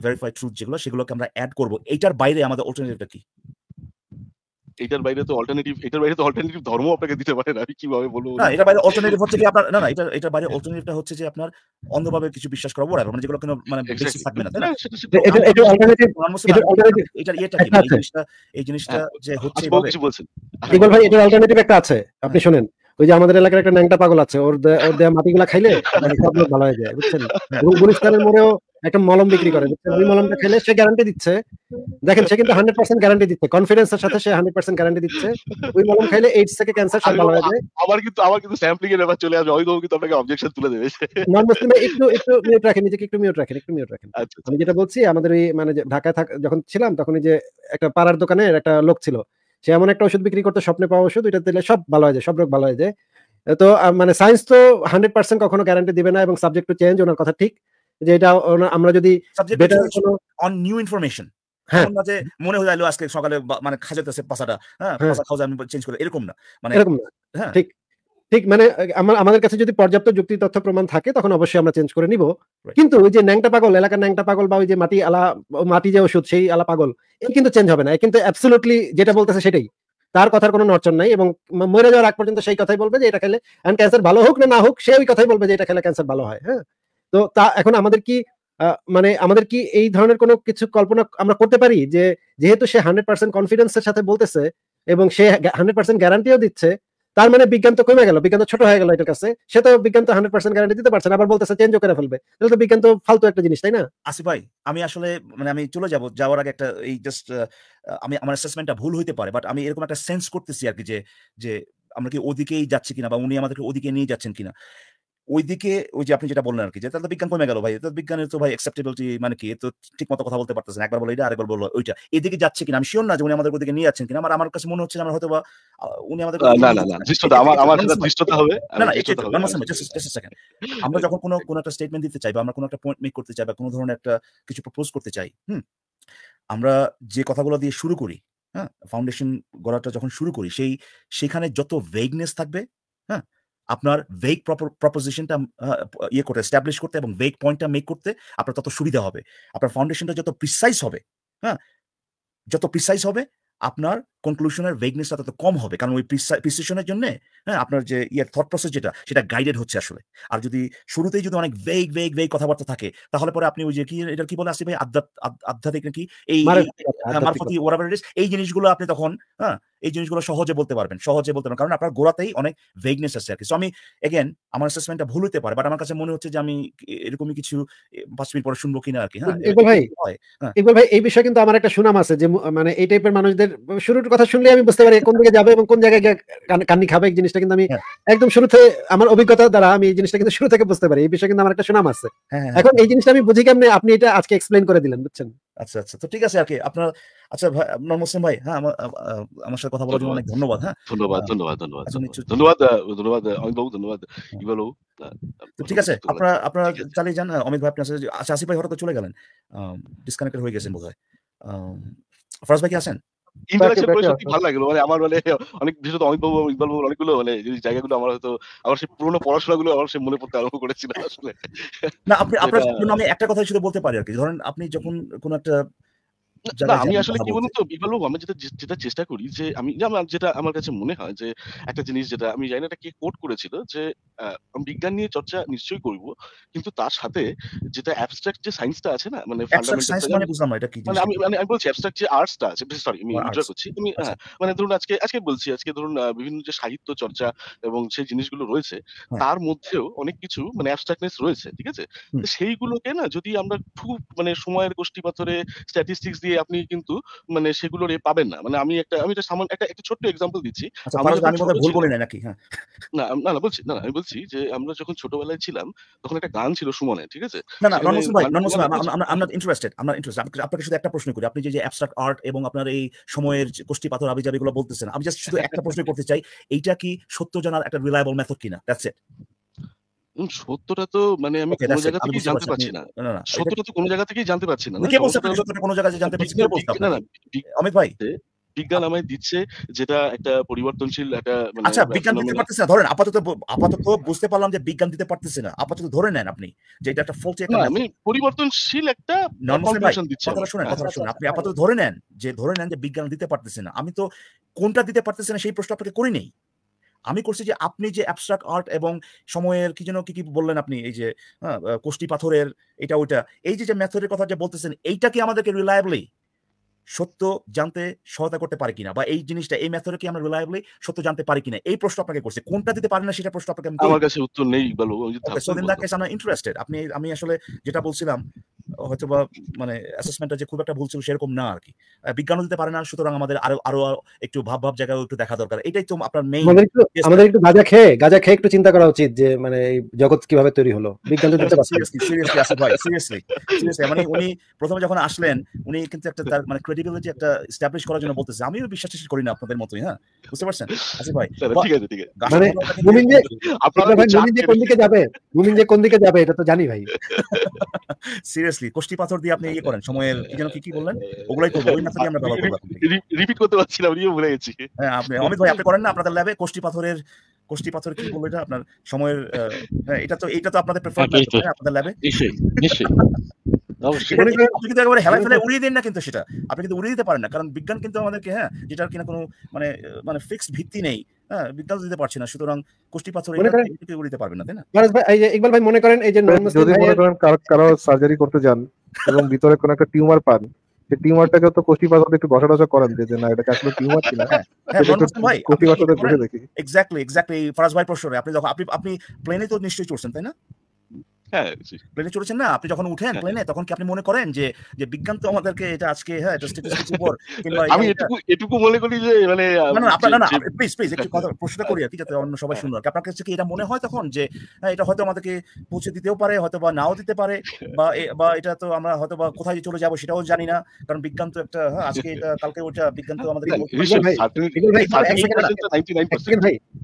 ভেরিফাইড ট্রুথ যেগুলো সেগুলোকে আমরা অ্যাড করব এটার বাইরে আমাদের অল্টারনেটিভটা কি এটার বাইরে তো অল্টারনেটিভ এটার বাইরে তো অল্টারনেটিভ ধর্ম আপনাকে দিতে পারে না আমি কিভাবে বলবো না বাইরে অল্টারনেটিভ হচ্ছে কি আপনার না না এটা বাইরে অল্টারনেটিভটা হচ্ছে যে আপনার অন্ধভাবে কিছু বিশ্বাস করা বড় মানে যেগুলো কোনো মানে থাকবে না তাই না এটা এটা অল্টারনেটিভ এটা এটা কি এই জিনিসটা এই জিনিসটা হ্যাঁ, যে হচ্ছে এইভাবে কিছু বলছেন ভাই অল্টারনেটিভ একটা আছে আপনি হ্যাঁ। শুনেন ওই যে আমাদের এলাকার একটা ন্যাংটা পাগল আছে ওর ওর দেয়া মাটিগুলা খাইলে [LAUGHS] সব লোক ভালো হয়ে যায় বুঝছেন গুলিস্তানের হ্যাঁ। মোড়েও একটা মলম বিক্রি করে ওই মলমটা খেলে সে গ্যারান্টি দিচ্ছে দেখেন সে কিন্তু হান্ড্রেড পার্সেন্ট গ্যারান্টি দিচ্ছে কনফিডেন্সের সাথে সে হান্ড্রেড পার্সেন্ট গ্যারান্টি দিচ্ছে ওই মলম খাইলে এইডস থেকে ক্যান্সার সব ভালো হয়ে যায় কিন্তু কিন্তু স্যাম্পলিং এর ব্যাপার চলে আসবে কিন্তু আপনাকে অবজেকশন তুলে দেবে নন মুসলিম একটু একটু মিউট রাখেন নিজেকে একটু মিউট রাখেন একটু মিউট রাখেন আচ্ছা, আচ্ছা। আমি যেটা বলছি আমাদের এই মানে ঢাকায় যখন ছিলাম তখন যে একটা পাড়ার দোকানে একটা লোক ছিল সে এমন একটা ওষুধ বিক্রি করতে স্বপ্নে পাওয়া ওষুধ এটা দিলে সব ভালো হয়ে যায় সব রোগ ভালো হয়ে যায় তো মানে সায়েন্স তো হান্ড্রেড পার্সেন্ট কখনো গ্যারান্টি দিবে না এবং সাবজেক্ট টু চেঞ্জ ওনার কথা ঠিক যে এটা আমরা যদি অন নিউ ইনফরমেশন মনে হয়ে আজকে সকালে মানে খাজাতেছে পাসাটা হ্যাঁ, হ্যাঁ। আমি চেঞ্জ করে এরকম না মানে এরকম না হ্যাঁ। ঠিক ঠিক মানে আমাদের কাছে যদি পর্যাপ্ত যুক্তি তথ্য প্রমাণ থাকে তখন অবশ্যই আমরা চেঞ্জ করে নিব কিন্তু ওই যে ন্যাংটা পাগল এলাকার ন্যাংটা পাগল বা ওই যে মাটি আলা মাটি যে ওষুধ সেই আলা পাগল এই কিন্তু চেঞ্জ হবে না কিন্তু অ্যাবসুলুটলি যেটা বলতেছে সেটাই তার কথার কোনো নর্চন নাই এবং মরে যাওয়ার আগ পর্যন্ত সেই কথাই বলবে যে এটা খেলে অ্যান্ড ক্যান্সার ভালো হোক না না হোক সে ওই কথাই বলবে যে এটা খেলে ক্যান্সার ভালো হয় হ্যাঁ তো তা এখন আমাদের কি মানে আমাদের কি এই ধরনের কোনো কিছু কল্পনা আমরা করতে পারি যে যেহেতু সে হান্ড্রেড পার্সেন্ট কনফিডেন্সের সাথে বলতেছে এবং সে হান্ড্রেড পার্সেন্ট গ্যারান্টিও দিচ্ছে তার মানে বিজ্ঞান তো কমে গেল বিজ্ঞান তো ছোট হয়ে গেল এটার কাছে সে তো বিজ্ঞান তো হান্ড্রেড পার্সেন্ট গ্যারান্টি দিতে পারছে আবার বলতেছে চেঞ্জও করে ফেলবে তাহলে তো বিজ্ঞান তো ফালতু একটা জিনিস তাই না আসি ভাই আমি আসলে মানে আমি চলে যাব যাওয়ার আগে একটা এই জাস্ট আমি আমার অ্যাসেসমেন্টটা ভুল হইতে পারে বাট আমি এরকম একটা সেন্স করতেছি আর কি যে যে আমরা কি ওদিকেই যাচ্ছি কিনা বা উনি আমাদেরকে ওদিকে নিয়ে যাচ্ছেন কিনা ওইদিকে ওই যে আপনি যেটা বললেন আর কি যে তাহলে বিজ্ঞান কমে গেল ভাই তাহলে বিজ্ঞানের তো ভাই অ্যাকসেপ্টেবিলিটি মানে কি তো ঠিক মতো কথা বলতে পারতেছেন একবার বলো এটা আরেকবার বলো ওইটা এদিকে যাচ্ছে কিনা আমি শিওর না যে উনি আমাদের ওদিকে নিয়ে যাচ্ছেন কিনা আমার আমার কাছে মনে হচ্ছে আমার হয়তো বা উনি আমাদের না না আমরা যখন কোনো কোনো একটা স্টেটমেন্ট দিতে চাই বা আমরা কোনো একটা পয়েন্ট মেক করতে চাই বা কোনো ধরনের একটা কিছু প্রপোজ করতে চাই হুম আমরা যে কথাগুলো দিয়ে শুরু করি হ্যাঁ ফাউন্ডেশন গড়াটা যখন শুরু করি সেই সেখানে যত ভেগনেস থাকবে হ্যাঁ আপনার ভেক প্রপোজিশনটা ইয়ে করতে এস্টাবলিশ করতে এবং ভেক পয়েন্টটা মেক করতে আপনার তত সুবিধা হবে আপনার ফাউন্ডেশনটা যত প্রিসাইজ হবে হ্যাঁ যত প্রিসাইজ হবে আপনার কনক্লুশনের ভেগনেসটা তত কম হবে কারণ ওই প্রিসিশনের জন্য হ্যাঁ আপনার যে ইয়ার থট প্রসেস যেটা সেটা গাইডেড হচ্ছে আসলে আর যদি শুরুতেই যদি অনেক ভেগ ভেগ ভেগ কথাবার্তা থাকে তাহলে পরে আপনি ওই যে কি এটা কি বলে আসি ভাই আধ্যাত্মিক নাকি এই হ্যাঁ, মারফতি ওরাবার এই জিনিসগুলো আপনি তখন হ্যাঁ এই জিনিসগুলো সহজে বলতে পারবেন সহজে বলতে পারবেন কারণ আপনার গোড়াতেই অনেক ভেগনেস আছে আর কি সো আমি এগেন আমার অ্যাসেসমেন্টটা ভুল হতে পারে বাট আমার কাছে মনে হচ্ছে যে আমি এরকমই কিছু পাঁচ মিনিট পরে শুনবো কিনা আর কি হ্যাঁ ভাই হ্যাঁ। ভাই এই বিষয়ে কিন্তু আমার একটা সুনাম আছে যে মানে এই টাইপের মানুষদের শুরুর কথা শুনলে আমি বুঝতে পারি কোন দিকে যাবে এবং কোন জায়গায় কান্নি খাবে জিনিসটা কিন্তু আমি হ্যাঁ। একদম শুরু থেকে আমার অভিজ্ঞতা দ্বারা আমি এই জিনিসটা কিন্তু শুরু থেকে বুঝতে পারি এই বিষয়ে কিন্তু আমার একটা সুনাম আছে হ্যাঁ, হ্যাঁ। এখন এই জিনিসটা আমি বুঝি কেমনে আপনি এটা আজকে এক্সপ্লেন করে দিলেন বুঝছেন আচ্ছা আচ্ছা তো ঠিক আছে আর কি আপনার আচ্ছা ভাই আপনার মুসলিম ভাই হ্যাঁ আমার আমার সাথে কথা বলার জন্য অনেক ধন্যবাদ হ্যাঁ ধন্যবাদ ধন্যবাদ ধন্যবাদ আচ্ছা, ধন্যবাদ ধন্যবাদ অমিত বাবু ধন্যবাদ ইকবাল বাবু তো ঠিক আছে আপনারা আপনারা চালিয়ে যান অমিত ভাই আপনি আচ্ছা আসিফ ভাই হঠাৎ চলে গেলেন ডিসকানেক্টেড হয়ে গেছেন বোধহয় ফার্স্ট ভাই কি আছেন ইন্টারাকশন করে সত্যি ভালো লাগলো মানে আমার মানে অনেক বিশেষত অমিত বাবু ইকবাল বাবুর অনেকগুলো মানে জায়গাগুলো আমার হয়তো আমার সেই পুরোনো পড়াশোনাগুলো আমার সে মনে পড়তে আরম্ভ করেছিল আসলে না আপনি আপনার আমি একটা কথা শুধু বলতে পারি আর কি ধরেন আপনি যখন কোনো একটা আমি আসলে কি বলুন তো বিকল্প আমি যেটা যেটা চেষ্টা করি যে আমি যেটা আমার কাছে মনে হয় যে একটা জিনিস যেটা আমি জানি এটা কে কোট করেছিল যে বিজ্ঞান নিয়ে চর্চা নিশ্চয়ই করব কিন্তু তার সাথে যেটা অ্যাবস্ট্রাক্ট যে সায়েন্সটা আছে না মানে ফান্ডামেন্টাল মানে, মানে, মানে আমি বলছি অ্যাবস্ট্রাক্ট যে আর্টসটা আছে সরি আমি ইন্টার মানে করছি আমি আচ্ছা। মানে ধরুন আজকে আজকে বলছি আজকে ধরুন বিভিন্ন যে সাহিত্য চর্চা এবং সেই জিনিসগুলো রয়েছে হ্যাঁ। তার মধ্যেও অনেক কিছু মানে অ্যাবস্ট্রাক্টনেস রয়েছে ঠিক আছে সেইগুলোকে না যদি আমরা খুব মানে সময়ের গোষ্ঠী পাথরে স্ট্যাটিস্টিক্স দিয়ে আপনি কিন্তু মানে সেগুলোর এ পাবেন না মানে আমি একটা আমি একটা সামান্য একটা একটা ছোট্ট এক্সাম্পল দিচ্ছি আচ্ছা, ভুল বলি না নাকি হ্যাঁ। না না না বলছি না আমি বলছি যে আমরা যখন ছোটবেলায় ছিলাম তখন একটা গান ছিল সুমনে ঠিক আছে না না নন ভাই নন ভাই আমরা ইন্টারেস্টেড আমরা ইন্টারেস্টেড আপনাকে শুধু একটা প্রশ্ন করি আপনি যে অ্যাবস্ট্রাক্ট আর্ট এবং আপনার এই সময়ের কোষ্ঠী পাথর আবিজাবিগুলো বলতেছেন আমি জাস্ট শুধু [LAUGHS] একটা প্রশ্ন করতে চাই এইটা কি সত্য জানার একটা রিলায়েবল মেথড কিনা দ্যাটস ইট সত্যটা তো মানে আমি কোনো জায়গা থেকে জানতে না সত্যটা তো কোনো জায়গা জানতে না কে বলছে কোনো জায়গা থেকে জানতে পারছি না না অমিত ভাই বিজ্ঞান আমায় দিচ্ছে যেটা একটা পরিবর্তনশীল একটা মানে আচ্ছা বিজ্ঞান দিতে পারতেছে না ধরেন আপাতত আপাতত বুঝতে পারলাম যে বিজ্ঞান দিতে পারতেছে না আপাতত ধরে নেন আপনি যে এটা একটা আমি মানে পরিবর্তনশীল একটা কনফার্মেশন দিচ্ছে কথাটা শুনেন শুনেন আচ্ছা, আপনি আচ্ছা, আচ্ছা, আপাতত ধরে নেন যে ধরে নেন যে বিজ্ঞান দিতে পারতেছে না আমি তো কোনটা দিতে পারতেছে না সেই প্রশ্ন আপনাকে করি নেই আমি করছি যে আপনি যে অ্যাবস্ট্রাক্ট আর্ট এবং সময়ের কি যেন কি কি বললেন আপনি এই যে হ্যাঁ, কোষ্টি পাথরের এটা ওইটা এই যে মেথডের কথা যে বলতেছেন এইটা কি আমাদেরকে রিলায়েবলি সত্য জানতে সহায়তা করতে পারে কিনা বা এই জিনিসটা এই মেথডে কি আমরা রিলায়েবলি সত্য জানতে পারি কিনা এই প্রশ্ন আপনাকে করছে কোনটা দিতে পারেন না সেটা প্রশ্ন আপনাকে আমার কাছে উত্তর নেই Iqbal so in that case আমরা ইন্টারেস্টেড আপনি আমি আসলে যেটা বলছিলাম হয়তো বা মানে অ্যাসেসমেন্টটা যে খুব একটা ভুল ছিল সেরকম না আর কি বিজ্ঞানও দিতে পারে না সুতরাং আমাদের আরো আরো একটু ভাব ভাব জায়গা একটু দেখা দরকার এটাই তো আপনার মেইন আমাদের একটু গাজা খেয়ে গাজা খেয়ে একটু চিন্তা করা উচিত যে মানে এই জগৎ কিভাবে তৈরি হলো বিজ্ঞান তো দিতে সিরিয়াসলি সিরিয়াসলি আসলে ভাই সিরিয়াসলি সিরিয়াসলি মানে উনি প্রথমে যখন আসলেন উনি কিন্তু একটা তার মানে ক্রেডিবিলিটি একটা এস্টাবলিশ করার জন্য বলতেছে আমিও বিশ্বাস করি না আপনাদের হ্যাঁ বুঝতে পারছেন আচ্ছা ভাই ঠিক আছে ঠিক আছে মানে মুমিন যে কোন দিকে যাবে মুমিন যে কোন দিকে যাবে এটা তো জানি ভাই সিরিয়াসলি [LAUGHS] পাথর দিয়ে আপনি ইয়ে করেন সময়ের কি যেন কি কি বললেন ওগুলাই ওই মেথডই আমরা ব্যবহার রিপিট করতে পারছিলাম নিয়ে ভুলে গেছি হ্যাঁ আপনি অমিত ভাই আপনি করেন না আপনাদের ল্যাবে পাথরের কষ্টি পাথর কি বলবো এটা আপনার সময়ের হ্যাঁ, এটা তো এটা তো আপনাদের প্রেফার হ্যাঁ, হ্যাঁ, আপনাদের ল্যাবে নিশ্চয়ই নিশ্চয়ই [LAUGHS] আপনি এবং ভিতরে কোনো একটা টিউমার পান টিউমারটাকে তো কোষ্টি পাথর একটু ঘষা করেন যে না এটা আসলে টিউমার কিনা হ্যাঁ, হ্যাঁ, ভাই কোষ্টি মানে দেখি এক্স্যাক্টলি এক্স্যাক্টলি ফরাজ ভাই প্রশ্ন আপনি আপনি আপনি প্লেনে তো নিশ্চয়ই চড়ছেন তাই না হ্যাঁ, প্লেনে চড়েছেন না আপনি যখন উঠেন হ্যাঁ। প্লেনে তখন কি আপনি মনে করেন যে যে বিজ্ঞান তো আমাদেরকে এটা আজকে হ্যাঁ এটা [LAUGHS] উপর আমি এটুকু এটুকু মনে করি যে মানে না না না প্লিজ প্লিজ একটু কথা [LAUGHS] করি আর কি যাতে অন্য সবাই হ্যাঁ। আপনার কাছে কি এটা মনে হয় তখন যে এটা হয়তো আমাদেরকে পৌঁছে দিতেও পারে হয়তো বা নাও দিতে পারে বা বা এটা তো আমরা হয়তো বা কোথায় চলে যাব সেটাও জানি না কারণ বিজ্ঞান তো একটা আজকে এটা কালকে ওটা বিজ্ঞান তো আমাদের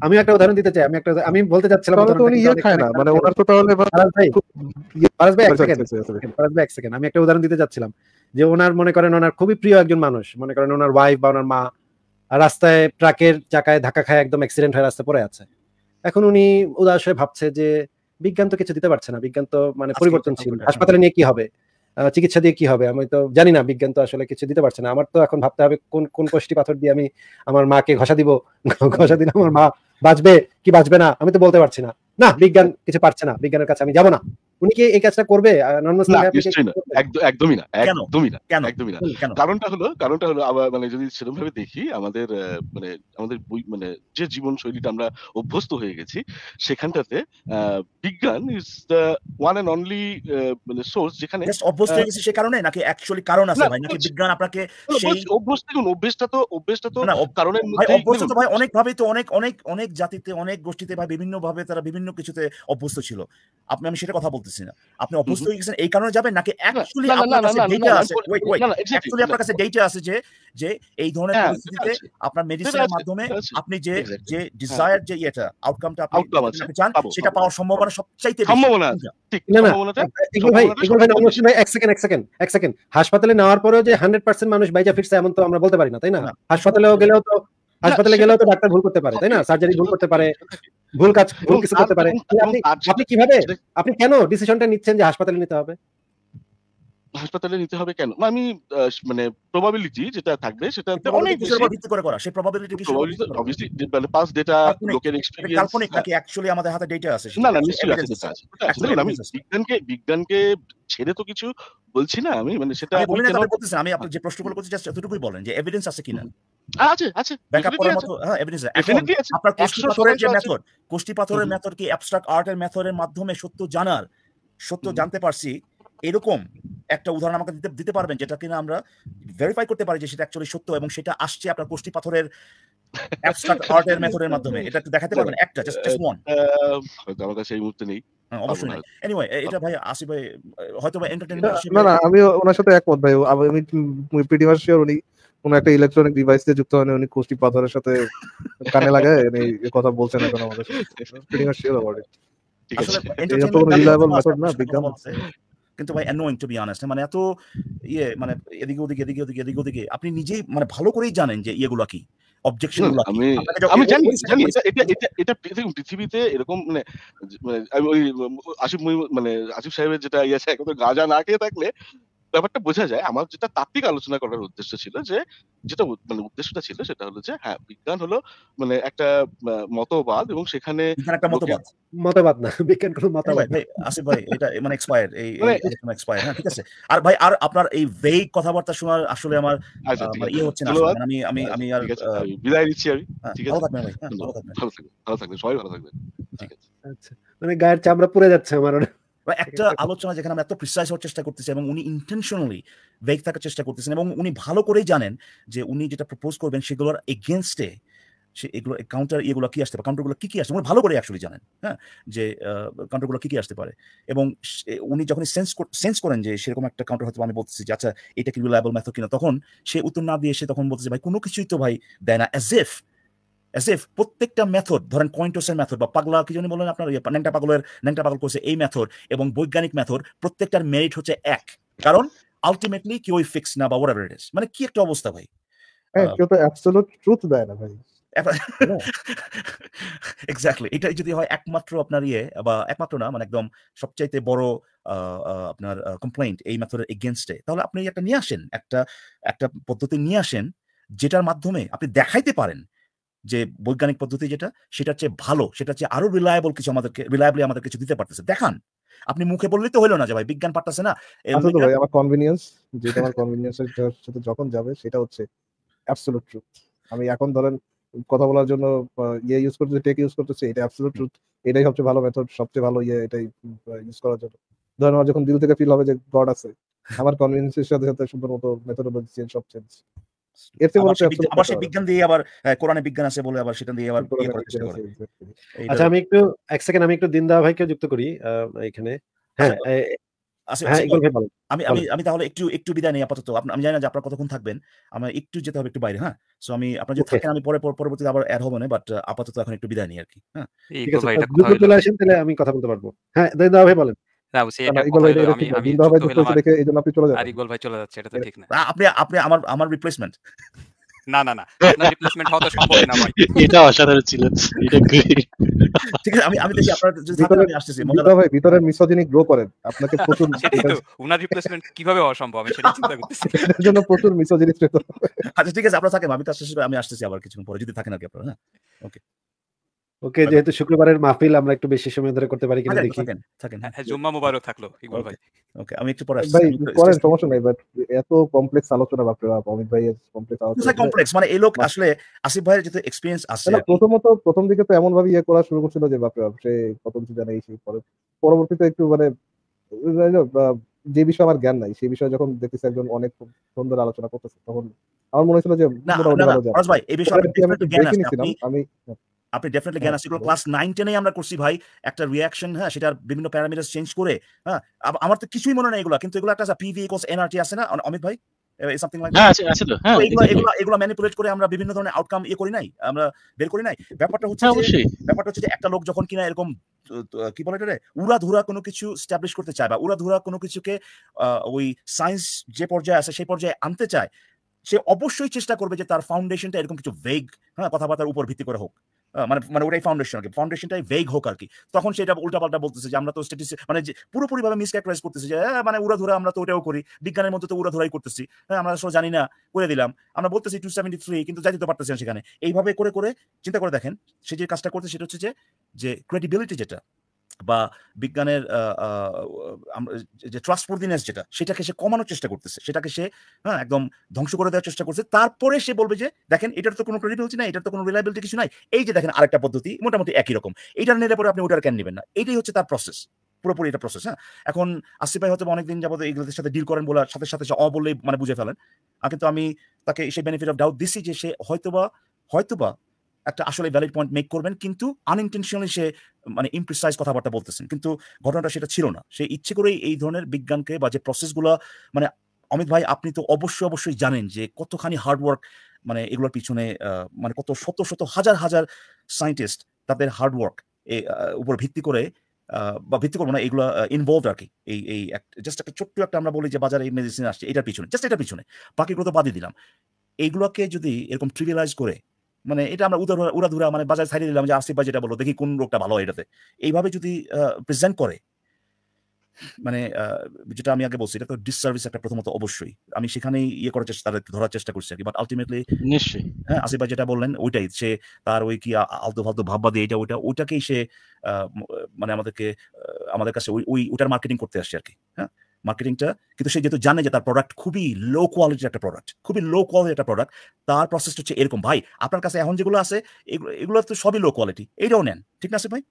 আমি একটা উদাহরণ দিতে চাই আমি একটা আমি বলতে চাচ্ছিলাম ইয়ে মানে ওনার তো তাহলে ভাই ইয়ে, আচ্ছা, আচ্ছা, আচ্ছা, আমি একটা উদাহরণ দিতে চাচ্ছিলাম যে ওনার মনে করেন ওনার খুবই প্রিয় একজন মানুষ মনে করেন ওনার ওয়াইফ বা ওনার মা রাস্তায় ট্রাকের চাকায় ধাক্কা খায় একদম অ্যাক্সিডেন্ট হয়ে রাস্তায় পড়ে আছে এখন উনি উদাস হয়ে ভাবছে যে বিজ্ঞান তো কিছু দিতে পারছে না বিজ্ঞান তো মানে পরিবর্তনশীল হাসপাতালে নিয়ে কি হবে চিকিৎসা দিয়ে কি হবে আমি তো জানি না বিজ্ঞান তো আসলে কিছু দিতে পারছে না আমার তো এখন ভাবতে হবে কোন কোন কষ্টি পাথর দিয়ে আমি আমার মাকে ঘষা দিব ঘষা দিলে আমার মা বাঁচবে কি বাঁচবে না আমি তো বলতে পারছি না না বিজ্ঞান কিছু পারছে না বিজ্ঞানের কাছে আমি যাব না উনি কি এই কাজটা করবে একদমই না একদমই না একদমই না কারণটা হলো কারণটা হলো মানে যদি সেরকম ভাবে দেখি আমাদের মানে আমাদের মানে যে জীবন শৈলীটা আমরা অভ্যস্ত হয়ে গেছি সেখানটাতে বিজ্ঞান ইজ ওয়ান এন্ড অনলি মানে সোর্স যেখানে অভ্যস্ত হয়ে সে কারণে নাকি অ্যাকচুয়ালি কারণ আছে ভাই নাকি বিজ্ঞান আপনাকে সেই অভ্যস্ত দেখুন অভ্যেসটা তো অভ্যেসটা তো কারণের মধ্যে অভ্যস্ত তো ভাই অনেক ভাবে তো অনেক অনেক অনেক জাতিতে অনেক গোষ্ঠীতে বা বিভিন্ন ভাবে তারা বিভিন্ন কিছুতে অভ্যস্ত ছিল আপনি আমি সেটা কথা বলতে বুঝতেছি না আপনি অভ্যস্ত হয়ে গেছেন এই কারণে যাবেন নাকি অ্যাকচুয়ালি আপনার কাছে ডেটা আছে ওয়েট ওয়েট অ্যাকচুয়ালি আপনার কাছে ডেটা আছে যে যে এই ধরনের হ্যাঁ, পরিস্থিতিতে আপনার মেডিসিনের মাধ্যমে আপনি যে যে ডিজায়ার হ্যাঁ। যে এটা আউটকামটা আপনি চান সেটা পাওয়ার সম্ভাবনা সবচাইতে সম্ভাবনা আচ্ছা। ঠিক না না ঠিক ভাই ঠিক ভাই অবশ্যই ভাই এক সেকেন্ড এক সেকেন্ড এক সেকেন্ড হাসপাতালে নেওয়ার পরেও যে 100% মানুষ বাইজা ফিরছে এমন তো আমরা বলতে পারি না তাই না হাসপাতালেও গেলেও তো হাসপাতালে গেলেও তো ডাক্তার ভুল করতে পারে তাই না সার্জারি ভুল করতে পারে ভুল কাজ ভুল কিছু করতে পারে আপনি কিভাবে আপনি কেন ডিসিশনটা নিচ্ছেন যে হাসপাতালে নিতে হবে হাসপাতালে নিতে হবে কেন আমি মানে প্রবাবিলিটি যেটা থাকবে সেটা অনেক বিষয়ের উপর ভিত্তি করে করা সেই প্রবাবিলিটি কি অবভিয়াসলি মানে পাস ডেটা লোকের এক্সপেরিয়েন্স কাল্পনিক নাকি অ্যাকচুয়ালি আমাদের হাতে ডেটা আছে না না নিশ্চয়ই আছে ডেটা আছে আমি বিজ্ঞানকে বিজ্ঞানকে ছেড়ে তো কিছু বলছি না আমি মানে সেটা আমি বলতে চাইছি আমি আপনি হ্যাঁ। যে প্রশ্নগুলো করতে জাস্ট এতটুকুই বলেন যে এভিডেন্স আছে কিনা আছে আছে ব্যাকআপ করার মতো হ্যাঁ এভিডেন্স আছে আপনার কোষ্ঠী পাথরের যে মেথড কোষ্ঠী পাথরের মেথড কি অ্যাবস্ট্রাক্ট আর্টের মেথডের মাধ্যমে সত্য জানার সত্য জানতে পারছি এরকম একটা উদাহরণ আমাকে দিতে দিতে পারবেন যেটা কিনা আমরা ভেরিফাই করতে পারি যে সেটা অ্যাকচুয়ালি সত্য এবং সেটা আসছে আপনার কোষ্টি পাথরের অ্যাবস্ট্রাক্ট [LAUGHS] আর্ট এর মেথডের মাধ্যমে এটা একটু দেখাতে পারবেন একটা জাস্ট জাস্ট ওয়ান হয়তো আমার কাছে এই মুহূর্তে নেই হ্যাঁ, অবশ্যই নাই এনিওয়ে এটা ভাই আসি ভাই হয়তো বা এন্টারটেইনমেন্ট না না আমি ওনার সাথে একমত ভাই আমি পিডি মাচ শিওর উনি কোন একটা ইলেকট্রনিক ডিভাইস দিয়ে যুক্ত হয় উনি কোষ্টি পাথরের সাথে কানে লাগায় উনি কথা বলছেন এখন আমাদের পিডি মাচ শিওর অ্যাবাউট ঠিক আছে এটা তো রিলায়েবল মেথড না বিজ্ঞান কিন্তু ভাই অ্যানোয়িং টু বি অনেস্ট মানে এত ইয়ে মানে এদিকে ওদিকে এদিকে ওদিকে এদিকে ওদিকে আপনি নিজেই মানে ভালো করেই জানেন যে ইয়েগুলো কি অবজেকশন আমি আমি জানি জানি এটা এটা পৃথিবীতে এরকম মানে ওই আসিফ মানে আসিফ সাহেবের যেটা ইয়ে আছে একদম গাঁজা না খেয়ে থাকলে ব্যাপারটা বোঝা যায় আমার যেটা তাত্ত্বিক আলোচনা করার উদ্দেশ্য ছিল যে যেটা মানে উদ্দেশ্যটা ছিল সেটা হলো যে হ্যাঁ বিজ্ঞান হলো মানে একটা মতবাদ এবং সেখানে মতবাদ না [LAUGHS] বিজ্ঞান কোনো হ্যাঁ, মতবাদ হ্যাঁ, হ্যাঁ, আসিফ ভাই এটা মানে এক্সপায়ার এই এক্সপায়ার মানে হ্যাঁ ঠিক আছে আর ভাই আর আপনার এই কথাবার্তা শোনার আসলে আমার আচ্ছা, মানে ইয়ে হচ্ছে না মানে আমি আমি আমি আর বিদায় আচ্ছা, আমি ঠিক আছে ভালো থাকবেন ভালো থাকবেন সবাই ভালো থাকবেন ঠিক আছে আচ্ছা মানে গায়ের চামড়া পুড়ে যাচ্ছে আমার বা একটা আলোচনা যেখানে আমরা এত প্রিসাইজ হওয়ার চেষ্টা করতেছি এবং উনি ইন্টেনশনালি ভেগ থাকার চেষ্টা করতেছেন এবং উনি ভালো করেই জানেন যে উনি যেটা প্রপোজ করবেন সেগুলোর এগেনস্টে সে এগুলো কাউন্টার ইয়েগুলো কি আসতে পারে কাউন্টারগুলো কী কী আসতে উনি ভালো করে অ্যাকচুয়ালি জানেন হ্যাঁ যে কাউন্টারগুলো কী কী আসতে পারে এবং উনি যখন সেন্স সেন্স করেন যে সেরকম একটা কাউন্টার হয়তো আমি বলতেছি যে আচ্ছা এটা কি রিলায়েবল ম্যাথ কিনা তখন সে উত্তর না দিয়ে সে তখন বলতেছে ভাই কোনো কিছুই তো ভাই দেয় না অ্যাজ ইফ অ্যাজ এফ প্রত্যেকটা মেথড ধরেন কয়েন্টোসের মেথড বা পাগলা কি জন্য বলেন আপনার ইয়ে, ন্যাংটা পাগলের ন্যাংটা পাগল করছে এই মেথড এবং বৈজ্ঞানিক মেথড প্রত্যেকটার মেরিট হচ্ছে এক কারণ আলটিমেটলি কি ওই ফিক্স না বা ওয়ার ইট মানে কি একটা অবস্থা ভাই হ্যাঁ, কেউ তো ট্রুথ দেয় না ভাই এক্স্যাক্টলি [LAUGHS] এটাই যদি হয় একমাত্র আপনার ইয়ে বা একমাত্র না মানে একদম সবচাইতে বড় আপনার কমপ্লেন্ট এই মেথডের এগেনস্টে তাহলে আপনি একটা নিয়ে আসেন একটা একটা পদ্ধতি নিয়ে আসেন যেটার মাধ্যমে আপনি দেখাইতে পারেন যে বৈজ্ঞানিক পদ্ধতি যেটা সেটা চেয়ে ভালো সেটা চেয়ে আরো রিলায়েবল কিছু আমাদেরকে রিলায়েবলি আমাদের কিছু দিতে পারতেছে দেখান আপনি মুখে বললে তো হলো না যে ভাই বিজ্ঞান পারতেছে না আচ্ছা আমার কনভেনিয়েন্স যেটা আমার কনভেনিয়েন্সের সাথে যখন যাবে সেটা হচ্ছে অ্যাবসলিউট ট্রুথ আমি এখন ধরেন কথা বলার জন্য ইয়ে ইউজ করতেছি টেক ইউজ করতেছি এটা অ্যাবসলিউট ট্রুথ এটাই সবচেয়ে ভালো মেথড সবচেয়ে ভালো ইয়ে এটাই ইউজ করার জন্য ধরেন আমার যখন দিল থেকে ফিল হবে যে গড আছে আমার কনভিনিয়েন্সের সাথে সাথে সুন্দর মতো মেথডোলজি চেঞ্জ সব চেঞ্জ আবার সে বিজ্ঞান দিয়ে আবার কোরআনে বিজ্ঞান আছে বলে আবার সেটা দিয়ে আবার ইয়ে আচ্ছা আমি একটু এক সেকেন্ড আমি একটু দিনদা ভাইকে যুক্ত করি এখানে হ্যাঁ, আচ্ছা, আচ্ছা, হ্যাঁ, আচ্ছা, আমি আমি আমি তাহলে একটু একটু বিদায় নেই আপাতত আমি জানি না যে আপনার কতক্ষণ থাকবেন আমার একটু যেতে হবে একটু বাইরে হ্যাঁ সো আমি আপনার যদি থাকেন আমি পরে পরবর্তীতে আবার অ্যাড হবো না বাট আপাতত এখন একটু বিদায় নেই আর কি হ্যাঁ ঠিক আছে চলে তাহলে আমি কথা বলতে পারবো হ্যাঁ দাদা ভাই বলেন ঠিক আছে আমি দেখি আসতেছি ভিতরে গ্রো করেন আপনাকে প্রচুর উনার রিপ্লেসমেন্ট কিভাবে সেটা আচ্ছা ঠিক আছে আমি আমি আসতেছি আবার কিছু পরে যদি থাকেন আর কি আপনার হ্যাঁ ওকে ওকে আচ্ছা। যেহেতু শুক্রবারের মাহফিল আমরা একটু বেশি সময় ধরে করতে পারি কিনা দেখি থাকেন হ্যাঁ, হ্যাঁ জুম্মা মোবারক থাকলো ইকবাল ভাই ওকে আমি একটু পরে আসছি ভাই করেন সমস্যা নাই বাট এত কমপ্লেক্স আলোচনা বাপরে বাপ অমিত ভাই কমপ্লেক্স আলোচনা কমপ্লেক্স মানে এই লোক আসলে আসিফ ভাইয়ের যেটা এক্সপেরিয়েন্স আছে প্রথমত প্রথম দিকে তো এমন ভাবে ইয়ে করা শুরু করছিল যে বাপরে বাপ সে কত কিছু জানে এই পরে পরবর্তীতে একটু মানে যে বিষয়ে আমার জ্ঞান নাই সেই বিষয়ে যখন দেখতেছি একজন অনেক সুন্দর আলোচনা করতেছে তখন আমার মনে হয়েছিল যে ভাই এই বিষয়ে আমি আপনি ডেফিনেটলি জ্ঞান আছে ক্লাস নাইন টেনে আমরা করছি ভাই একটা রিয়াকশন হ্যাঁ সেটার বিভিন্ন প্যারামিটার চেঞ্জ করে হ্যাঁ আমার তো কিছুই মনে নেই এগুলো কিন্তু এগুলো একটা পিভি ইকোস এনআরটি আছে না অমিত ভাই সামথিং হ্যাঁ, লাইক হ্যাঁ, এগুলো ম্যানিপুলেট করে আমরা বিভিন্ন ধরনের আউটকাম ইয়ে করি নাই আমরা বের করি নাই ব্যাপারটা হচ্ছে হ্যাঁ, ব্যাপারটা হচ্ছে যে একটা লোক যখন কিনা এরকম কি বলে এটা ধুরা কোনো কিছু স্ট্যাবলিশ করতে চায় বা ধুরা কোনো কিছুকে ওই সায়েন্স যে পর্যায়ে আছে সেই পর্যায়ে আনতে চায় সে অবশ্যই চেষ্টা করবে যে তার ফাউন্ডেশনটা এরকম কিছু ভেগ হ্যাঁ কথাবার্তার উপর ভিত্তি করে হোক মানে মানে ওটাই ফাউন্ডেশন আর কি ফাউন্ডেশনটাই ভেগ হোক আর কি তখন সেটা উল্টাপাল্টা বলতেছে যে আমরা তো স্ট্যাটিস মানে পুরোপুরিভাবে মিসক্যারেক্টারাইজ করতেছি যে মানে ধরে আমরা তো ওটাও করি বিজ্ঞানের মধ্যে তো ধরাই করতেছি হ্যাঁ আমরা আসলে জানি না করে দিলাম আমরা বলতেছি টু সেভেন্টি থ্রি কিন্তু যাই দিতে পারতেছি না সেখানে এইভাবে করে করে চিন্তা করে দেখেন সে যে কাজটা করতে সেটা হচ্ছে যে যে ক্রেডিবিলিটি যেটা বা বিজ্ঞানের যে ট্রাস্টওয়ার্দিনেস যেটা সেটাকে সে কমানোর চেষ্টা করতেছে সেটাকে সে হ্যাঁ একদম ধ্বংস করে দেওয়ার চেষ্টা করছে তারপরে সে বলবে যে দেখেন এটার তো কোনো ক্রেডিবিলিটি নাই এটার তো কোনো রিলাইবিলিটি কিছু নাই এই যে দেখেন আরেকটা পদ্ধতি মোটামুটি একই রকম এটা নিলে পরে আপনি ওটার ক্যান নেবেন না এটাই হচ্ছে তার প্রসেস পুরোপুরি এটা প্রসেস হ্যাঁ এখন আসিফ ভাই হয়তো অনেকদিন যাবত এগুলোদের সাথে ডিল করেন বলার সাথে সাথে সে অ বললেই মানে বুঝে ফেলেন কিন্তু আমি তাকে সেই বেনিফিট অফ ডাউট দিছি যে সে হয়তোবা হয়তোবা একটা আসলে ভ্যালিড পয়েন্ট মেক করবেন কিন্তু আনইনটেনশনালি সে মানে ইমপ্রিসাইজ কথাবার্তা বলতেছেন কিন্তু ঘটনাটা সেটা ছিল না সে ইচ্ছে করেই এই ধরনের বিজ্ঞানকে বা যে প্রসেসগুলো মানে অমিত ভাই আপনি তো অবশ্যই অবশ্যই জানেন যে কতখানি হার্ডওয়ার্ক মানে এগুলোর পিছনে মানে কত শত শত হাজার হাজার সায়েন্টিস্ট তাদের হার্ডওয়ার্ক উপর ভিত্তি করে বা ভিত্তি করবো না এগুলো ইনভলভ আর কি এই এই জাস্ট একটা ছোট্ট একটা আমরা বলি যে বাজারে এই মেডিসিন আসছে এটার পিছনে জাস্ট এটার পিছনে বাকিগুলো তো বাদই দিলাম এইগুলোকে যদি এরকম ট্রিভিলাইজ করে মানে এটা আমরা উদার উড়াধুরা মানে বাজার ছাড়িয়ে দিলাম যে আসিফ ভাই যেটা বলো দেখি কোন রোগটা ভালো এটাতে এইভাবে যদি প্রেজেন্ট করে মানে যেটা আমি আগে বলছি এটা তো ডিসসার্ভিস একটা প্রথমত অবশ্যই আমি সেখানেই ইয়ে করার চেষ্টা ধরার চেষ্টা করছি আর কি বাট আলটিমেটলি নিশ্চয়ই হ্যাঁ আসিফ যেটা বললেন ওইটাই সে তার ওই কি আলতু ফালতু ভাববা দিয়ে এটা ওইটা ওইটাকেই সে মানে আমাদেরকে আমাদের কাছে ওই ওই ওটার মার্কেটিং করতে আসছে আর কি হ্যাঁ মার্কেটিংটা কিন্তু সে যেহেতু জানে যে তার প্রোডাক্ট খুবই লো কোয়ালিটির একটা প্রোডাক্ট খুবই লো কোয়ালিটির একটা প্রোডাক্ট তার প্রসেসটা হচ্ছে এরকম ভাই আপনার কাছে এখন যেগুলো আছে এগুলো তো সবই লো কোয়ালিটি এইটাও নেন ঠিক না আছে ভাই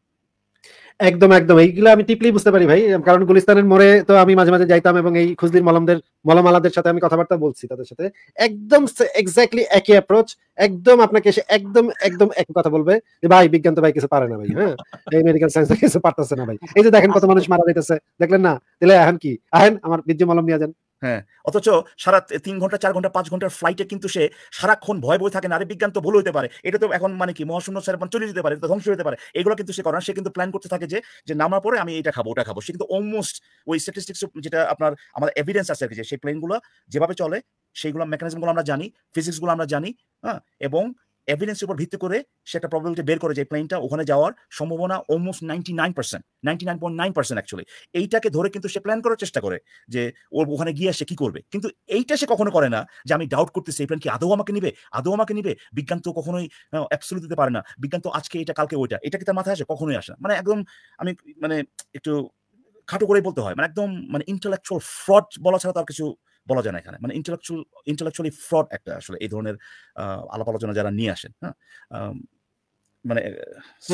একদম একদম এইগুলো আমি টিপলেই বুঝতে পারি ভাই কারণ গুলিস্তানের মোড়ে তো আমি মাঝে মাঝে যাইতাম এবং এই খুজদির মলমদের মলমালাদের সাথে আমি কথাবার্তা বলছি তাদের সাথে একদম এক্স্যাক্টলি একই অ্যাপ্রোচ একদম আপনাকে এসে একদম একদম এক কথা বলবে যে ভাই বিজ্ঞান তো ভাই কিছু পারে না ভাই হ্যাঁ এই মেডিকেল সায়েন্স কিছু পারতেছে না ভাই এই যে দেখেন কত মানুষ মারা যাইতেছে দেখলেন না তাহলে এখন কি আহেন আমার বিদ্যুৎ মলম নিয়ে যান হ্যাঁ অথচ সারা তিন ঘন্টা চার ঘন্টা পাঁচ ঘন্টার ফ্লাইটে কিন্তু সে সারাক্ষণ ভয় বই থাকে না আরে বিজ্ঞান তো ভুল হতে পারে এটা তো এখন মানে কি মহাশূন্য স্যার চলে যেতে পারে ধ্বংস হতে পারে এগুলো কিন্তু সে করে সে কিন্তু প্ল্যান করতে থাকে যে যে নামার পরে আমি এটা খাবো ওটা খাবো সে কিন্তু অলমোস্ট ওই স্ট্যাটিস্টিক্স যেটা আপনার আমাদের এভিডেন্স আছে আর কি যে সেই প্ল্যানগুলো যেভাবে চলে সেইগুলো মেকানিজমগুলো আমরা জানি ফিজিক্সগুলো আমরা জানি হ্যাঁ এবং এভিডেন্সের উপর ভিত্তি করে সে একটা প্রবলেমটা বের করে যে প্লেনটা ওখানে যাওয়ার সম্ভাবনা almost ninety nine percent ninety nine point nine percent actually এইটাকে ধরে কিন্তু সে প্ল্যান করার চেষ্টা করে যে ওর ওখানে গিয়ে সে কি করবে কিন্তু এইটা সে কখনো করে না যে আমি ডাউট করতেছি এই প্ল্যান কি আদৌ আমাকে নিবে আদৌ আমাকে নিবে বিজ্ঞান তো কখনোই অ্যাবসলুট দিতে পারে না বিজ্ঞান তো আজকে এটা কালকে ওইটা এটা কি তার মাথায় আসে কখনোই আসে না মানে একদম আমি মানে একটু খাটো করেই বলতে হয় মানে একদম মানে ইন্টালেকচুয়াল ফ্রড বলা ছাড়া তার কিছু বলা যায় না এখানে মানে ইন্টালেকচুয়াল ইন্টালেকচুয়ালি ফ্রড একটা আসলে এই ধরনের আলাপ আলোচনা যারা নিয়ে আসেন হ্যাঁ মানে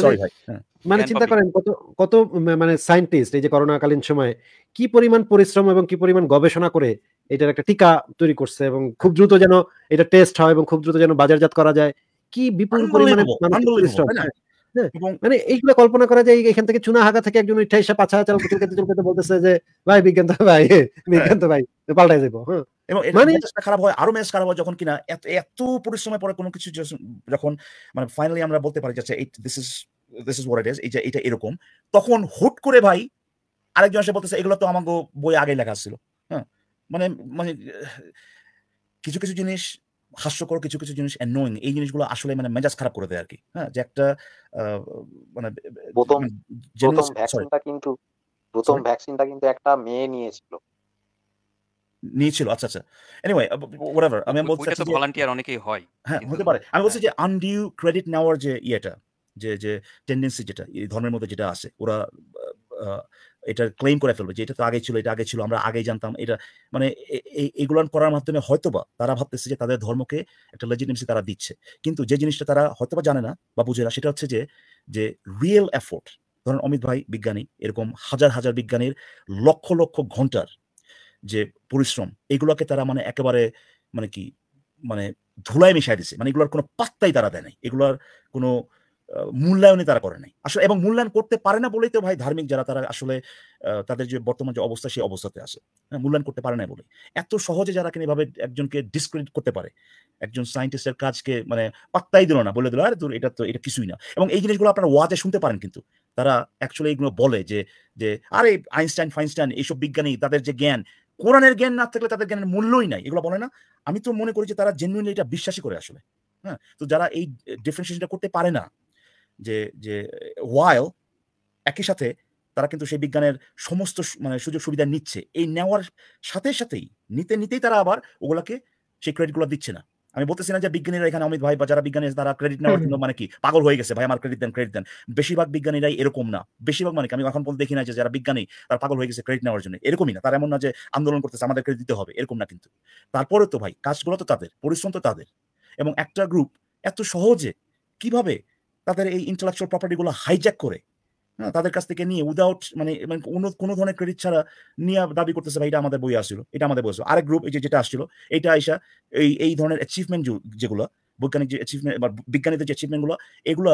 সরি মানে ভাই হ্যাঁ। মানে চিন্তা করেন কত কত মানে সায়েন্টিস্ট এই যে করোনাকালীন সময়ে কি পরিমাণ পরিশ্রম এবং কি পরিমাণ গবেষণা করে এটার একটা টিকা তৈরি করছে এবং খুব দ্রুত যেন এটা টেস্ট হয় এবং খুব দ্রুত যেন বাজারজাত করা যায় কি বিপুল পরিমাণে হ্যাঁ, মানে এইগুলো কল্পনা করা যায় এখান থেকে চুনা হাগা থেকে একজন উঠে এসে চাল বলতেছে যে ভাই বিজ্ঞান তো ভাই হ্যাঁ। বিজ্ঞান তো ভাই পাল্টাই হ্যাঁ, এবং মানে খারাপ হয় আরো ম্যাচ খারাপ হয় যখন কিনা এত এত পরিশ্রমের পরে কোনো কিছু যখন মানে ফাইনালি আমরা বলতে পারি যাচ্ছে this is this is what is এই যে এটা এরকম তখন হুট করে ভাই আরেকজন এসে বলতেছে এগুলো তো আমাকে বই আগে লেখা ছিল হ্যাঁ মানে মানে কিছু কিছু জিনিস হাস্যকর কিছু কিছু জিনিস নোয়িং এই জিনিসগুলো আসলে মানে মেজাজ খারাপ করে দেয় আর কি হ্যাঁ যে একটা মানে, মানে প্রথম প্রথম ভ্যাকসিনটা কিন্তু প্রথম ভ্যাকসিনটা কিন্তু একটা মেয়ে নিয়েছিল নিয়েছিল আচ্ছা আচ্ছা এনিওয়ে ওয়াটএভার আমি বলতে যে ভলান্টিয়ার অনেকেই হয় হ্যাঁ হতে পারে আমি বলছি হ্যাঁ। যে আনডিউ ক্রেডিট নেওয়ার যে ইয়েটা যে যে টেন্ডেন্সি যেটা এই ধর্মের মধ্যে যেটা আছে ওরা এটা ক্লেম করে ফেলবে যে এটা তো আগে ছিল এটা আগে ছিল আমরা আগেই জানতাম এটা মানে এগুলান করার মাধ্যমে হয়তো বা তারা ভাবতেছে যে তাদের ধর্মকে একটা লেজিটিমেসি তারা দিচ্ছে কিন্তু যে জিনিসটা তারা হয়তো বা জানে না বা বুঝে না সেটা হচ্ছে যে যে রিয়েল এফোর্ট ধরেন অমিত ভাই বিজ্ঞানী এরকম হাজার হাজার বিজ্ঞানীর লক্ষ লক্ষ ঘন্টার যে পরিশ্রম এগুলোকে তারা মানে একেবারে মানে কি মানে ধুলায় মিশাই দিছে মানে এগুলোর কোনো পাত্তাই তারা দেয় নাই এগুলোর কোনো মূল্যায়নে তারা করে নাই আসলে এবং মূল্যায়ন করতে পারে না বলেই তো ভাই ধার্মিক যারা তারা আসলে তাদের যে বর্তমান যে অবস্থা সেই অবস্থাতে হ্যাঁ মূল্যায়ন করতে পারে না বলে এত সহজে যারা কেন এভাবে একজনকে ডিসক্রেডিট করতে পারে একজন সায়েন্টিস্টের কাজকে মানে পাত্তাই দিল না বলে দিল আরে তোর এটা তো এটা কিছুই না এবং এই জিনিসগুলো আপনারা ওয়াজে শুনতে পারেন কিন্তু তারা অ্যাকচুয়ালি এইগুলো বলে যে যে আরে আইনস্টাইন ফাইনস্টাইন এইসব বিজ্ঞানী তাদের যে জ্ঞান কোরআনের জ্ঞান না থাকলে তাদের জ্ঞানের মূল্যই নাই এগুলো বলে না আমি তো মনে করি যে তারা জেনুইনলি এটা বিশ্বাসী করে আসলে হ্যাঁ তো যারা এই ডিফারেন্সিয়েশনটা করতে পারে না যে যে ওয়াইল একই সাথে তারা কিন্তু সেই বিজ্ঞানের সমস্ত মানে সুযোগ সুবিধা নিচ্ছে এই নেওয়ার সাথে সাথেই নিতে নিতেই তারা আবার ওগুলাকে সেই ক্রেডিটগুলো দিচ্ছে না আমি বলতেছি না যে বিজ্ঞানীরা এখানে অমিত ভাই বা যারা বিজ্ঞানী তারা ক্রেডিট নেওয়ার জন্য মানে কি পাগল হয়ে গেছে ভাই আমার ক্রেডিট দেন ক্রেডিট দেন বেশিরভাগ বিজ্ঞানীরাই এরকম না বেশিরভাগ মানে আমি এখন বলতে দেখি না যে যারা বিজ্ঞানী তারা পাগল হয়ে গেছে ক্রেডিট নেওয়ার জন্য এরকমই না তারা এমন না যে আন্দোলন করতেছে আমাদের ক্রেডিট দিতে হবে এরকম না কিন্তু তারপরে তো ভাই কাজগুলো তো তাদের পরিশ্রম তো তাদের এবং একটা গ্রুপ এত সহজে কিভাবে তাদের এই ইন্টালেকচুয়াল প্রপার্টিগুলো হাইজ্যাক করে হ্যাঁ তাদের কাছ থেকে নিয়ে উইদাউট মানে, মানে কোনো ধরনের ক্রেডিট ছাড়া নিয়ে দাবি করতেছে ভাই এটা আমাদের বই আসছিল এটা আমাদের বই আরেক গ্রুপ এই যে যেটা আসছিল এটা আইসা এই এই ধরনের অ্যাচিভমেন্ট যেগুলো বৈজ্ঞানিক যে অ্যাচিভমেন্ট বা বিজ্ঞানীদের যে অ্যাচিভমেন্টগুলো এগুলো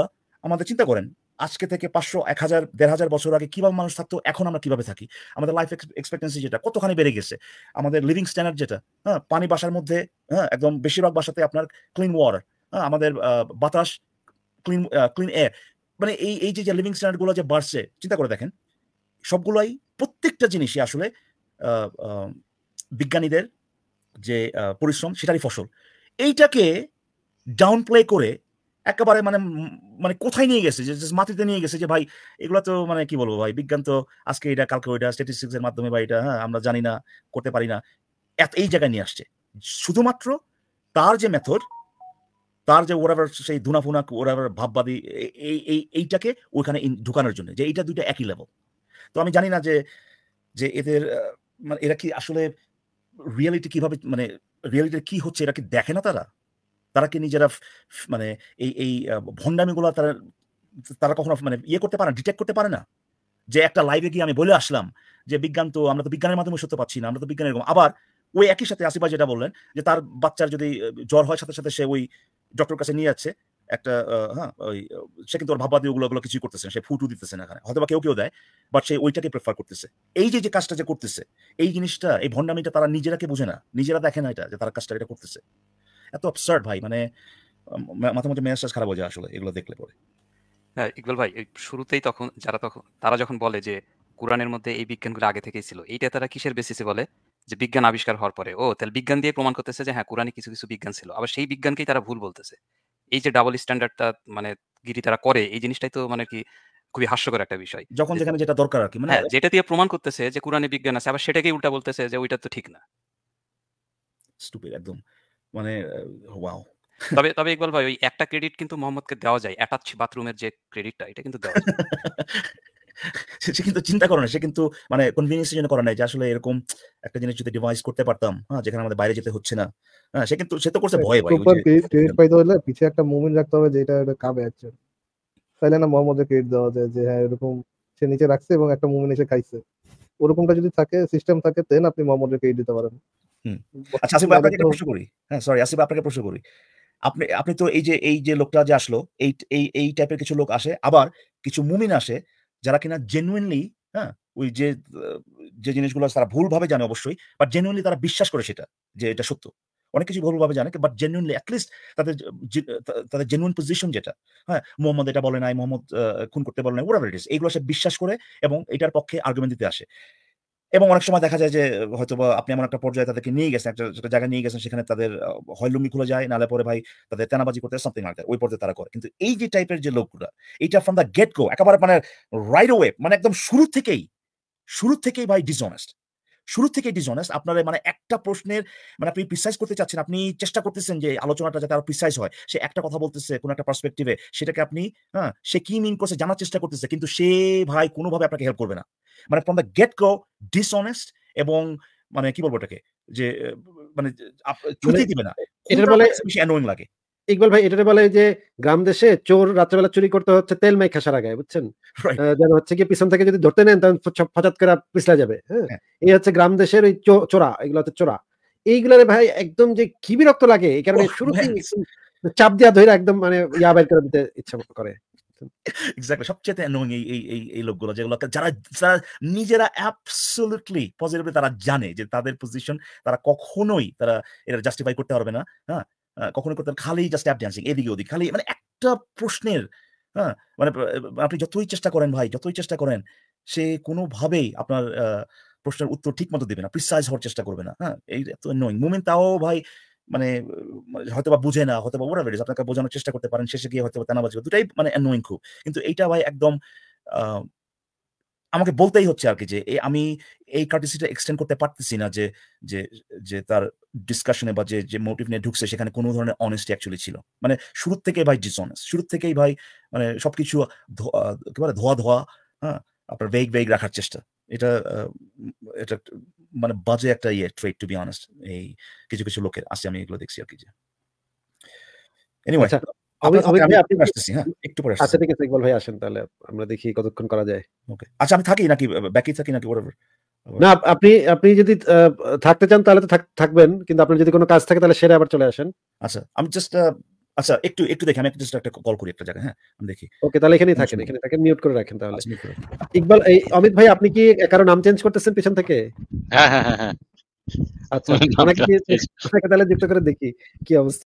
আমাদের চিন্তা করেন আজকে থেকে পাঁচশো এক হাজার দেড় হাজার বছর আগে কিভাবে মানুষ থাকতো এখন আমরা কিভাবে থাকি আমাদের লাইফ এক্সপেক্টেন্সি যেটা কতখানি বেড়ে গেছে আমাদের লিভিং স্ট্যান্ডার্ড যেটা হ্যাঁ পানি বাসার মধ্যে হ্যাঁ একদম বেশিরভাগ বাসাতে আপনার ক্লিন ওয়াটার হ্যাঁ আমাদের বাতাস ক্লিন ক্লিন এয়ার মানে এই এই যে লিভিং স্ট্যান্ডার্ডগুলো যে বাড়ছে চিন্তা করে দেখেন সবগুলোই প্রত্যেকটা জিনিসই আসলে বিজ্ঞানীদের যে পরিশ্রম সেটারই ফসল এইটাকে ডাউন প্লে করে একেবারে মানে মানে কোথায় নিয়ে গেছে যে মাটিতে নিয়ে গেছে যে ভাই এগুলো তো মানে কি বলবো ভাই বিজ্ঞান তো আজকে এটা কালকে ওইটা স্ট্যাটিস্টিক্স এর মাধ্যমে বা এটা হ্যাঁ আমরা জানি না করতে পারি না এই জায়গায় নিয়ে আসছে শুধুমাত্র তার যে মেথড তার যে ওরা সেই ধুনাফুনা ওরা ভাববাদী এই এই এইটাকে ওইখানে ঢুকানোর জন্য যে এইটা দুইটা একই লেভেল তো আমি জানি না যে যে এদের মানে এরা কি আসলে রিয়েলিটি কিভাবে মানে রিয়েলিটি কি হচ্ছে এরা কি দেখে না তারা তারা কি নিজেরা মানে এই এই ভণ্ডামিগুলো তারা তারা কখনো মানে ইয়ে করতে পারে না ডিটেক্ট করতে পারে না যে একটা লাইভে গিয়ে আমি বলে আসলাম যে বিজ্ঞান তো আমরা তো বিজ্ঞানের মাধ্যমে সত্য পাচ্ছি না আমরা তো বিজ্ঞানের এরকম আবার ওই একই সাথে আসিফা যেটা বললেন যে তার বাচ্চার যদি জ্বর হয় সাথে সাথে সে ওই ডক্টর কাছে নিয়ে যাচ্ছে একটা হ্যাঁ ওই সে কিন্তু ওর ভাববাদী ওগুলো ওগুলো কিছুই করতেছে না সে ফুটু দিতেছে না এখানে হয়তো বা কেউ কেউ দেয় বাট সে ওইটাকে প্রেফার করতেছে এই যে যে কাজটা যে করতেছে এই জিনিসটা এই ভণ্ডামিটা তারা নিজেরাকে বোঝে না নিজেরা দেখে না এটা যে তারা কাজটা এটা করতেছে এত অবসার্ড ভাই মানে মাথা মাথা মেয়াজ খারাপ হয়ে যায় আসলে এগুলো দেখলে পরে হ্যাঁ ইকবাল ভাই শুরুতেই তখন যারা তখন তারা যখন বলে যে কোরআনের মধ্যে এই বিজ্ঞানগুলো আগে থেকেই ছিল এইটা তারা কিসের বেসিসে বলে যে বিজ্ঞান আবিষ্কার হওয়ার পরে ও তাহলে বিজ্ঞান দিয়ে প্রমাণ করতেছে যে হ্যাঁ কোরআনে কিছু কিছু বিজ্ঞান ছিল আবার সেই বিজ্ঞানকেই তারা ভুল বলতেছে এই যে ডাবল স্ট্যান্ডার্ডটা মানে গিরি তারা করে এই জিনিসটাই তো মানে কি খুবই হাস্যকর একটা বিষয় যখন যেখানে যেটা দরকার আর কি মানে হ্যাঁ, যেটা দিয়ে প্রমাণ করতেছে যে কোরআনে বিজ্ঞান আছে আবার সেটাকেই উল্টা বলতেছে যে ওইটা তো ঠিক না স্টুপিড একদম মানে ওয়াও তবে তবে ইকবাল ভাই ওই একটা ক্রেডিট কিন্তু মোহাম্মদকে দেওয়া যায় অ্যাটাচ বাথরুমের যে ক্রেডিটটা এটা কিন্তু দেওয়া যায় [LAUGHS] সে কিন্তু চিন্তা করে না সে কিন্তু মানে কনভিনিয়েন্সের জন্য করে নাই যে আসলে এরকম একটা জিনিস যদি ডিভাইস করতে পারতাম হ্যাঁ যেখানে আমাদের বাইরে যেতে হচ্ছে না হ্যাঁ সে কিন্তু সে তো করছে হ্যাঁ, ভয়ে ভাই ক্রেডিট হ্যাঁ। পাইতে হলে পিছে একটা মুভমেন্ট রাখতে হবে যেটা এটা কাবে আছে তাইলে না মোহাম্মদের ক্রেডিট দেওয়া যায় যে হ্যাঁ এরকম সে নিচে রাখছে এবং একটা মুভমেন্ট এসে খাইছে ওরকমটা যদি থাকে সিস্টেম থাকে দেন আপনি মোহাম্মদের ক্রেডিট দিতে পারেন আচ্ছা আসিফ আপনাকে প্রশ্ন করি হ্যাঁ সরি আসিফ আপনাকে প্রশ্ন করি আপনি আপনি তো এই যে এই যে লোকটা যে আসলো এই এই এই টাইপের কিছু লোক আসে আবার কিছু মুমিন আসে যারা কিনা জেনুইনলি হ্যাঁ ওই যে যে জিনিসগুলো তারা ভুলভাবে জানে অবশ্যই বাট জেনুইনলি তারা বিশ্বাস করে সেটা যে এটা সত্য অনেক কিছু ভুলভাবে জানে বাট জেনুইনলি অ্যাটলিস্ট তাদের তাদের জেনুইন পজিশন যেটা হ্যাঁ মোহাম্মদ এটা বলে নাই মোহাম্মদ খুন করতে বলে নাই ওরা এইগুলো সে বিশ্বাস করে এবং এটার পক্ষে আর্গুমেন্ট দিতে আসে এবং অনেক সময় দেখা যায় যে হয়তো আপনি এমন একটা পর্যায়ে তাদেরকে নিয়ে গেছেন একটা জায়গায় নিয়ে গেছেন সেখানে তাদের হয়লুমি খুলে যায় নালে পরে ভাই তাদের তেনাবাজি করতে সামথিং লাগে ওই পর্যায়ে তারা করে কিন্তু এই যে টাইপের যে লোকগুলো এইটা ফ্রম দ্য গেট গো একেবারে মানে রাইট ওয়ে মানে একদম শুরু থেকেই শুরু থেকেই ভাই ডিসঅনেস্ট শুরু থেকে ইট ইজ অনেস্ট আপনারা মানে একটা প্রশ্নের মানে আপনি প্রিসাইজ করতে চাচ্ছেন আপনি চেষ্টা করতেছেন যে আলোচনাটা যাতে আরো প্রিসাইজ হয় সে একটা কথা বলতেছে কোনো একটা পার্সপেক্টিভে সেটাকে আপনি হ্যাঁ সে কি মিন করছে জানার চেষ্টা করতেছে কিন্তু সে ভাই কোনোভাবে আপনাকে হেল্প করবে না মানে from the get go dishonest এবং মানে কি বলবো এটাকে যে মানে ছুটি মানে দিবে না এটার বলে বেশি অ্যানোয়িং লাগে ইকবাল ভাই এটা বলে যে গ্রাম দেশে চোর রাত্রেবেলা চুরি করতে হচ্ছে তেল মাই খেসার আগে বুঝছেন যেন হচ্ছে কি পিছন থেকে যদি ধরতে নেন তখন ফচাত করে পিছলা যাবে হ্যাঁ? হ্যাঁ এই হচ্ছে গ্রাম দেশের ওই চোরা এগুলো হচ্ছে চোরা এইগুলারে ভাই একদম যে কি বিরক্ত লাগে এই কারণে oh, শুরুতেই চাপ দেওয়া ধরে একদম মানে ইয়া বাইর করে দিতে ইচ্ছা করে এক্স্যাক্টলি সবচেয়ে অ্যানোয়িং এই এই এই লোকগুলো যেগুলো যারা যারা নিজেরা অ্যাবসোলুটলি পজিটিভলি তারা জানে যে তাদের পজিশন তারা কখনোই তারা এটা জাস্টিফাই করতে পারবে না হ্যাঁ কখনো করতেন খালি জাস্ট অ্যাপ ড্যান্সিং এদিকে ওদিক খালি মানে একটা প্রশ্নের হ্যাঁ মানে আপনি যতই চেষ্টা করেন ভাই যতই চেষ্টা করেন সে কোনোভাবেই আপনার প্রশ্নের উত্তর ঠিক মতো দেবে না প্রিসাইজ হওয়ার চেষ্টা করবে না হ্যাঁ এই তো নয় মুমেন্ট তাও ভাই মানে হয়তো বা বুঝে না হয়তো বা ওরা আপনাকে বোঝানোর চেষ্টা করতে পারেন শেষে গিয়ে হয়তো বাজবে দুটাই মানে অ্যানোয়িং খুব কিন্তু এইটা ভাই একদম আমাকে বলতেই হচ্ছে আর কি যে আমি এই কার্টিসিটা এক্সটেন্ড করতে পারতেছি না যে যে যে তার ডিসকাশনে বা যে যে মোটিভ নিয়ে ঢুকছে সেখানে কোনো ধরনের অনেস্টি অ্যাকচুয়ালি ছিল মানে শুরুর থেকে ভাই ডিসঅনেস্ট শুরুর থেকেই ভাই মানে সবকিছু কি বলে ধোয়া ধোয়া হ্যাঁ আপনার বেগ বেগ রাখার চেষ্টা এটা এটা মানে বাজে একটা ইয়ে ট্রেড টু বি অনেস্ট এই কিছু কিছু লোকের আছে আমি এগুলো দেখছি আর কি যে আচ্ছা আমি থাকি নাকি বাকি থাকি নাকি না আপনি আপনি যদি থাকতে চান তাহলে তো থাকবেন কিন্তু আপনার যদি কোনো কাজ থাকে তাহলে সেরে আবার চলে আসেন আচ্ছা আমি জাস্ট আচ্ছা একটু একটু দেখি আমি একটু জাস্ট একটা কল করি একটা জায়গায় হ্যাঁ আমি দেখি ওকে তাহলে এখানেই থাকেন আচ্ছা। এখানে থাকেন মিউট করে রাখেন তাহলে আচ্ছা, ইকবাল এই অমিত ভাই আপনি কি কারো নাম চেঞ্জ করতেছেন পিছন থেকে হ্যাঁ হ্যাঁ হ্যাঁ, হ্যাঁ। আচ্ছা তাহলে যুক্ত করে দেখি কি অবস্থা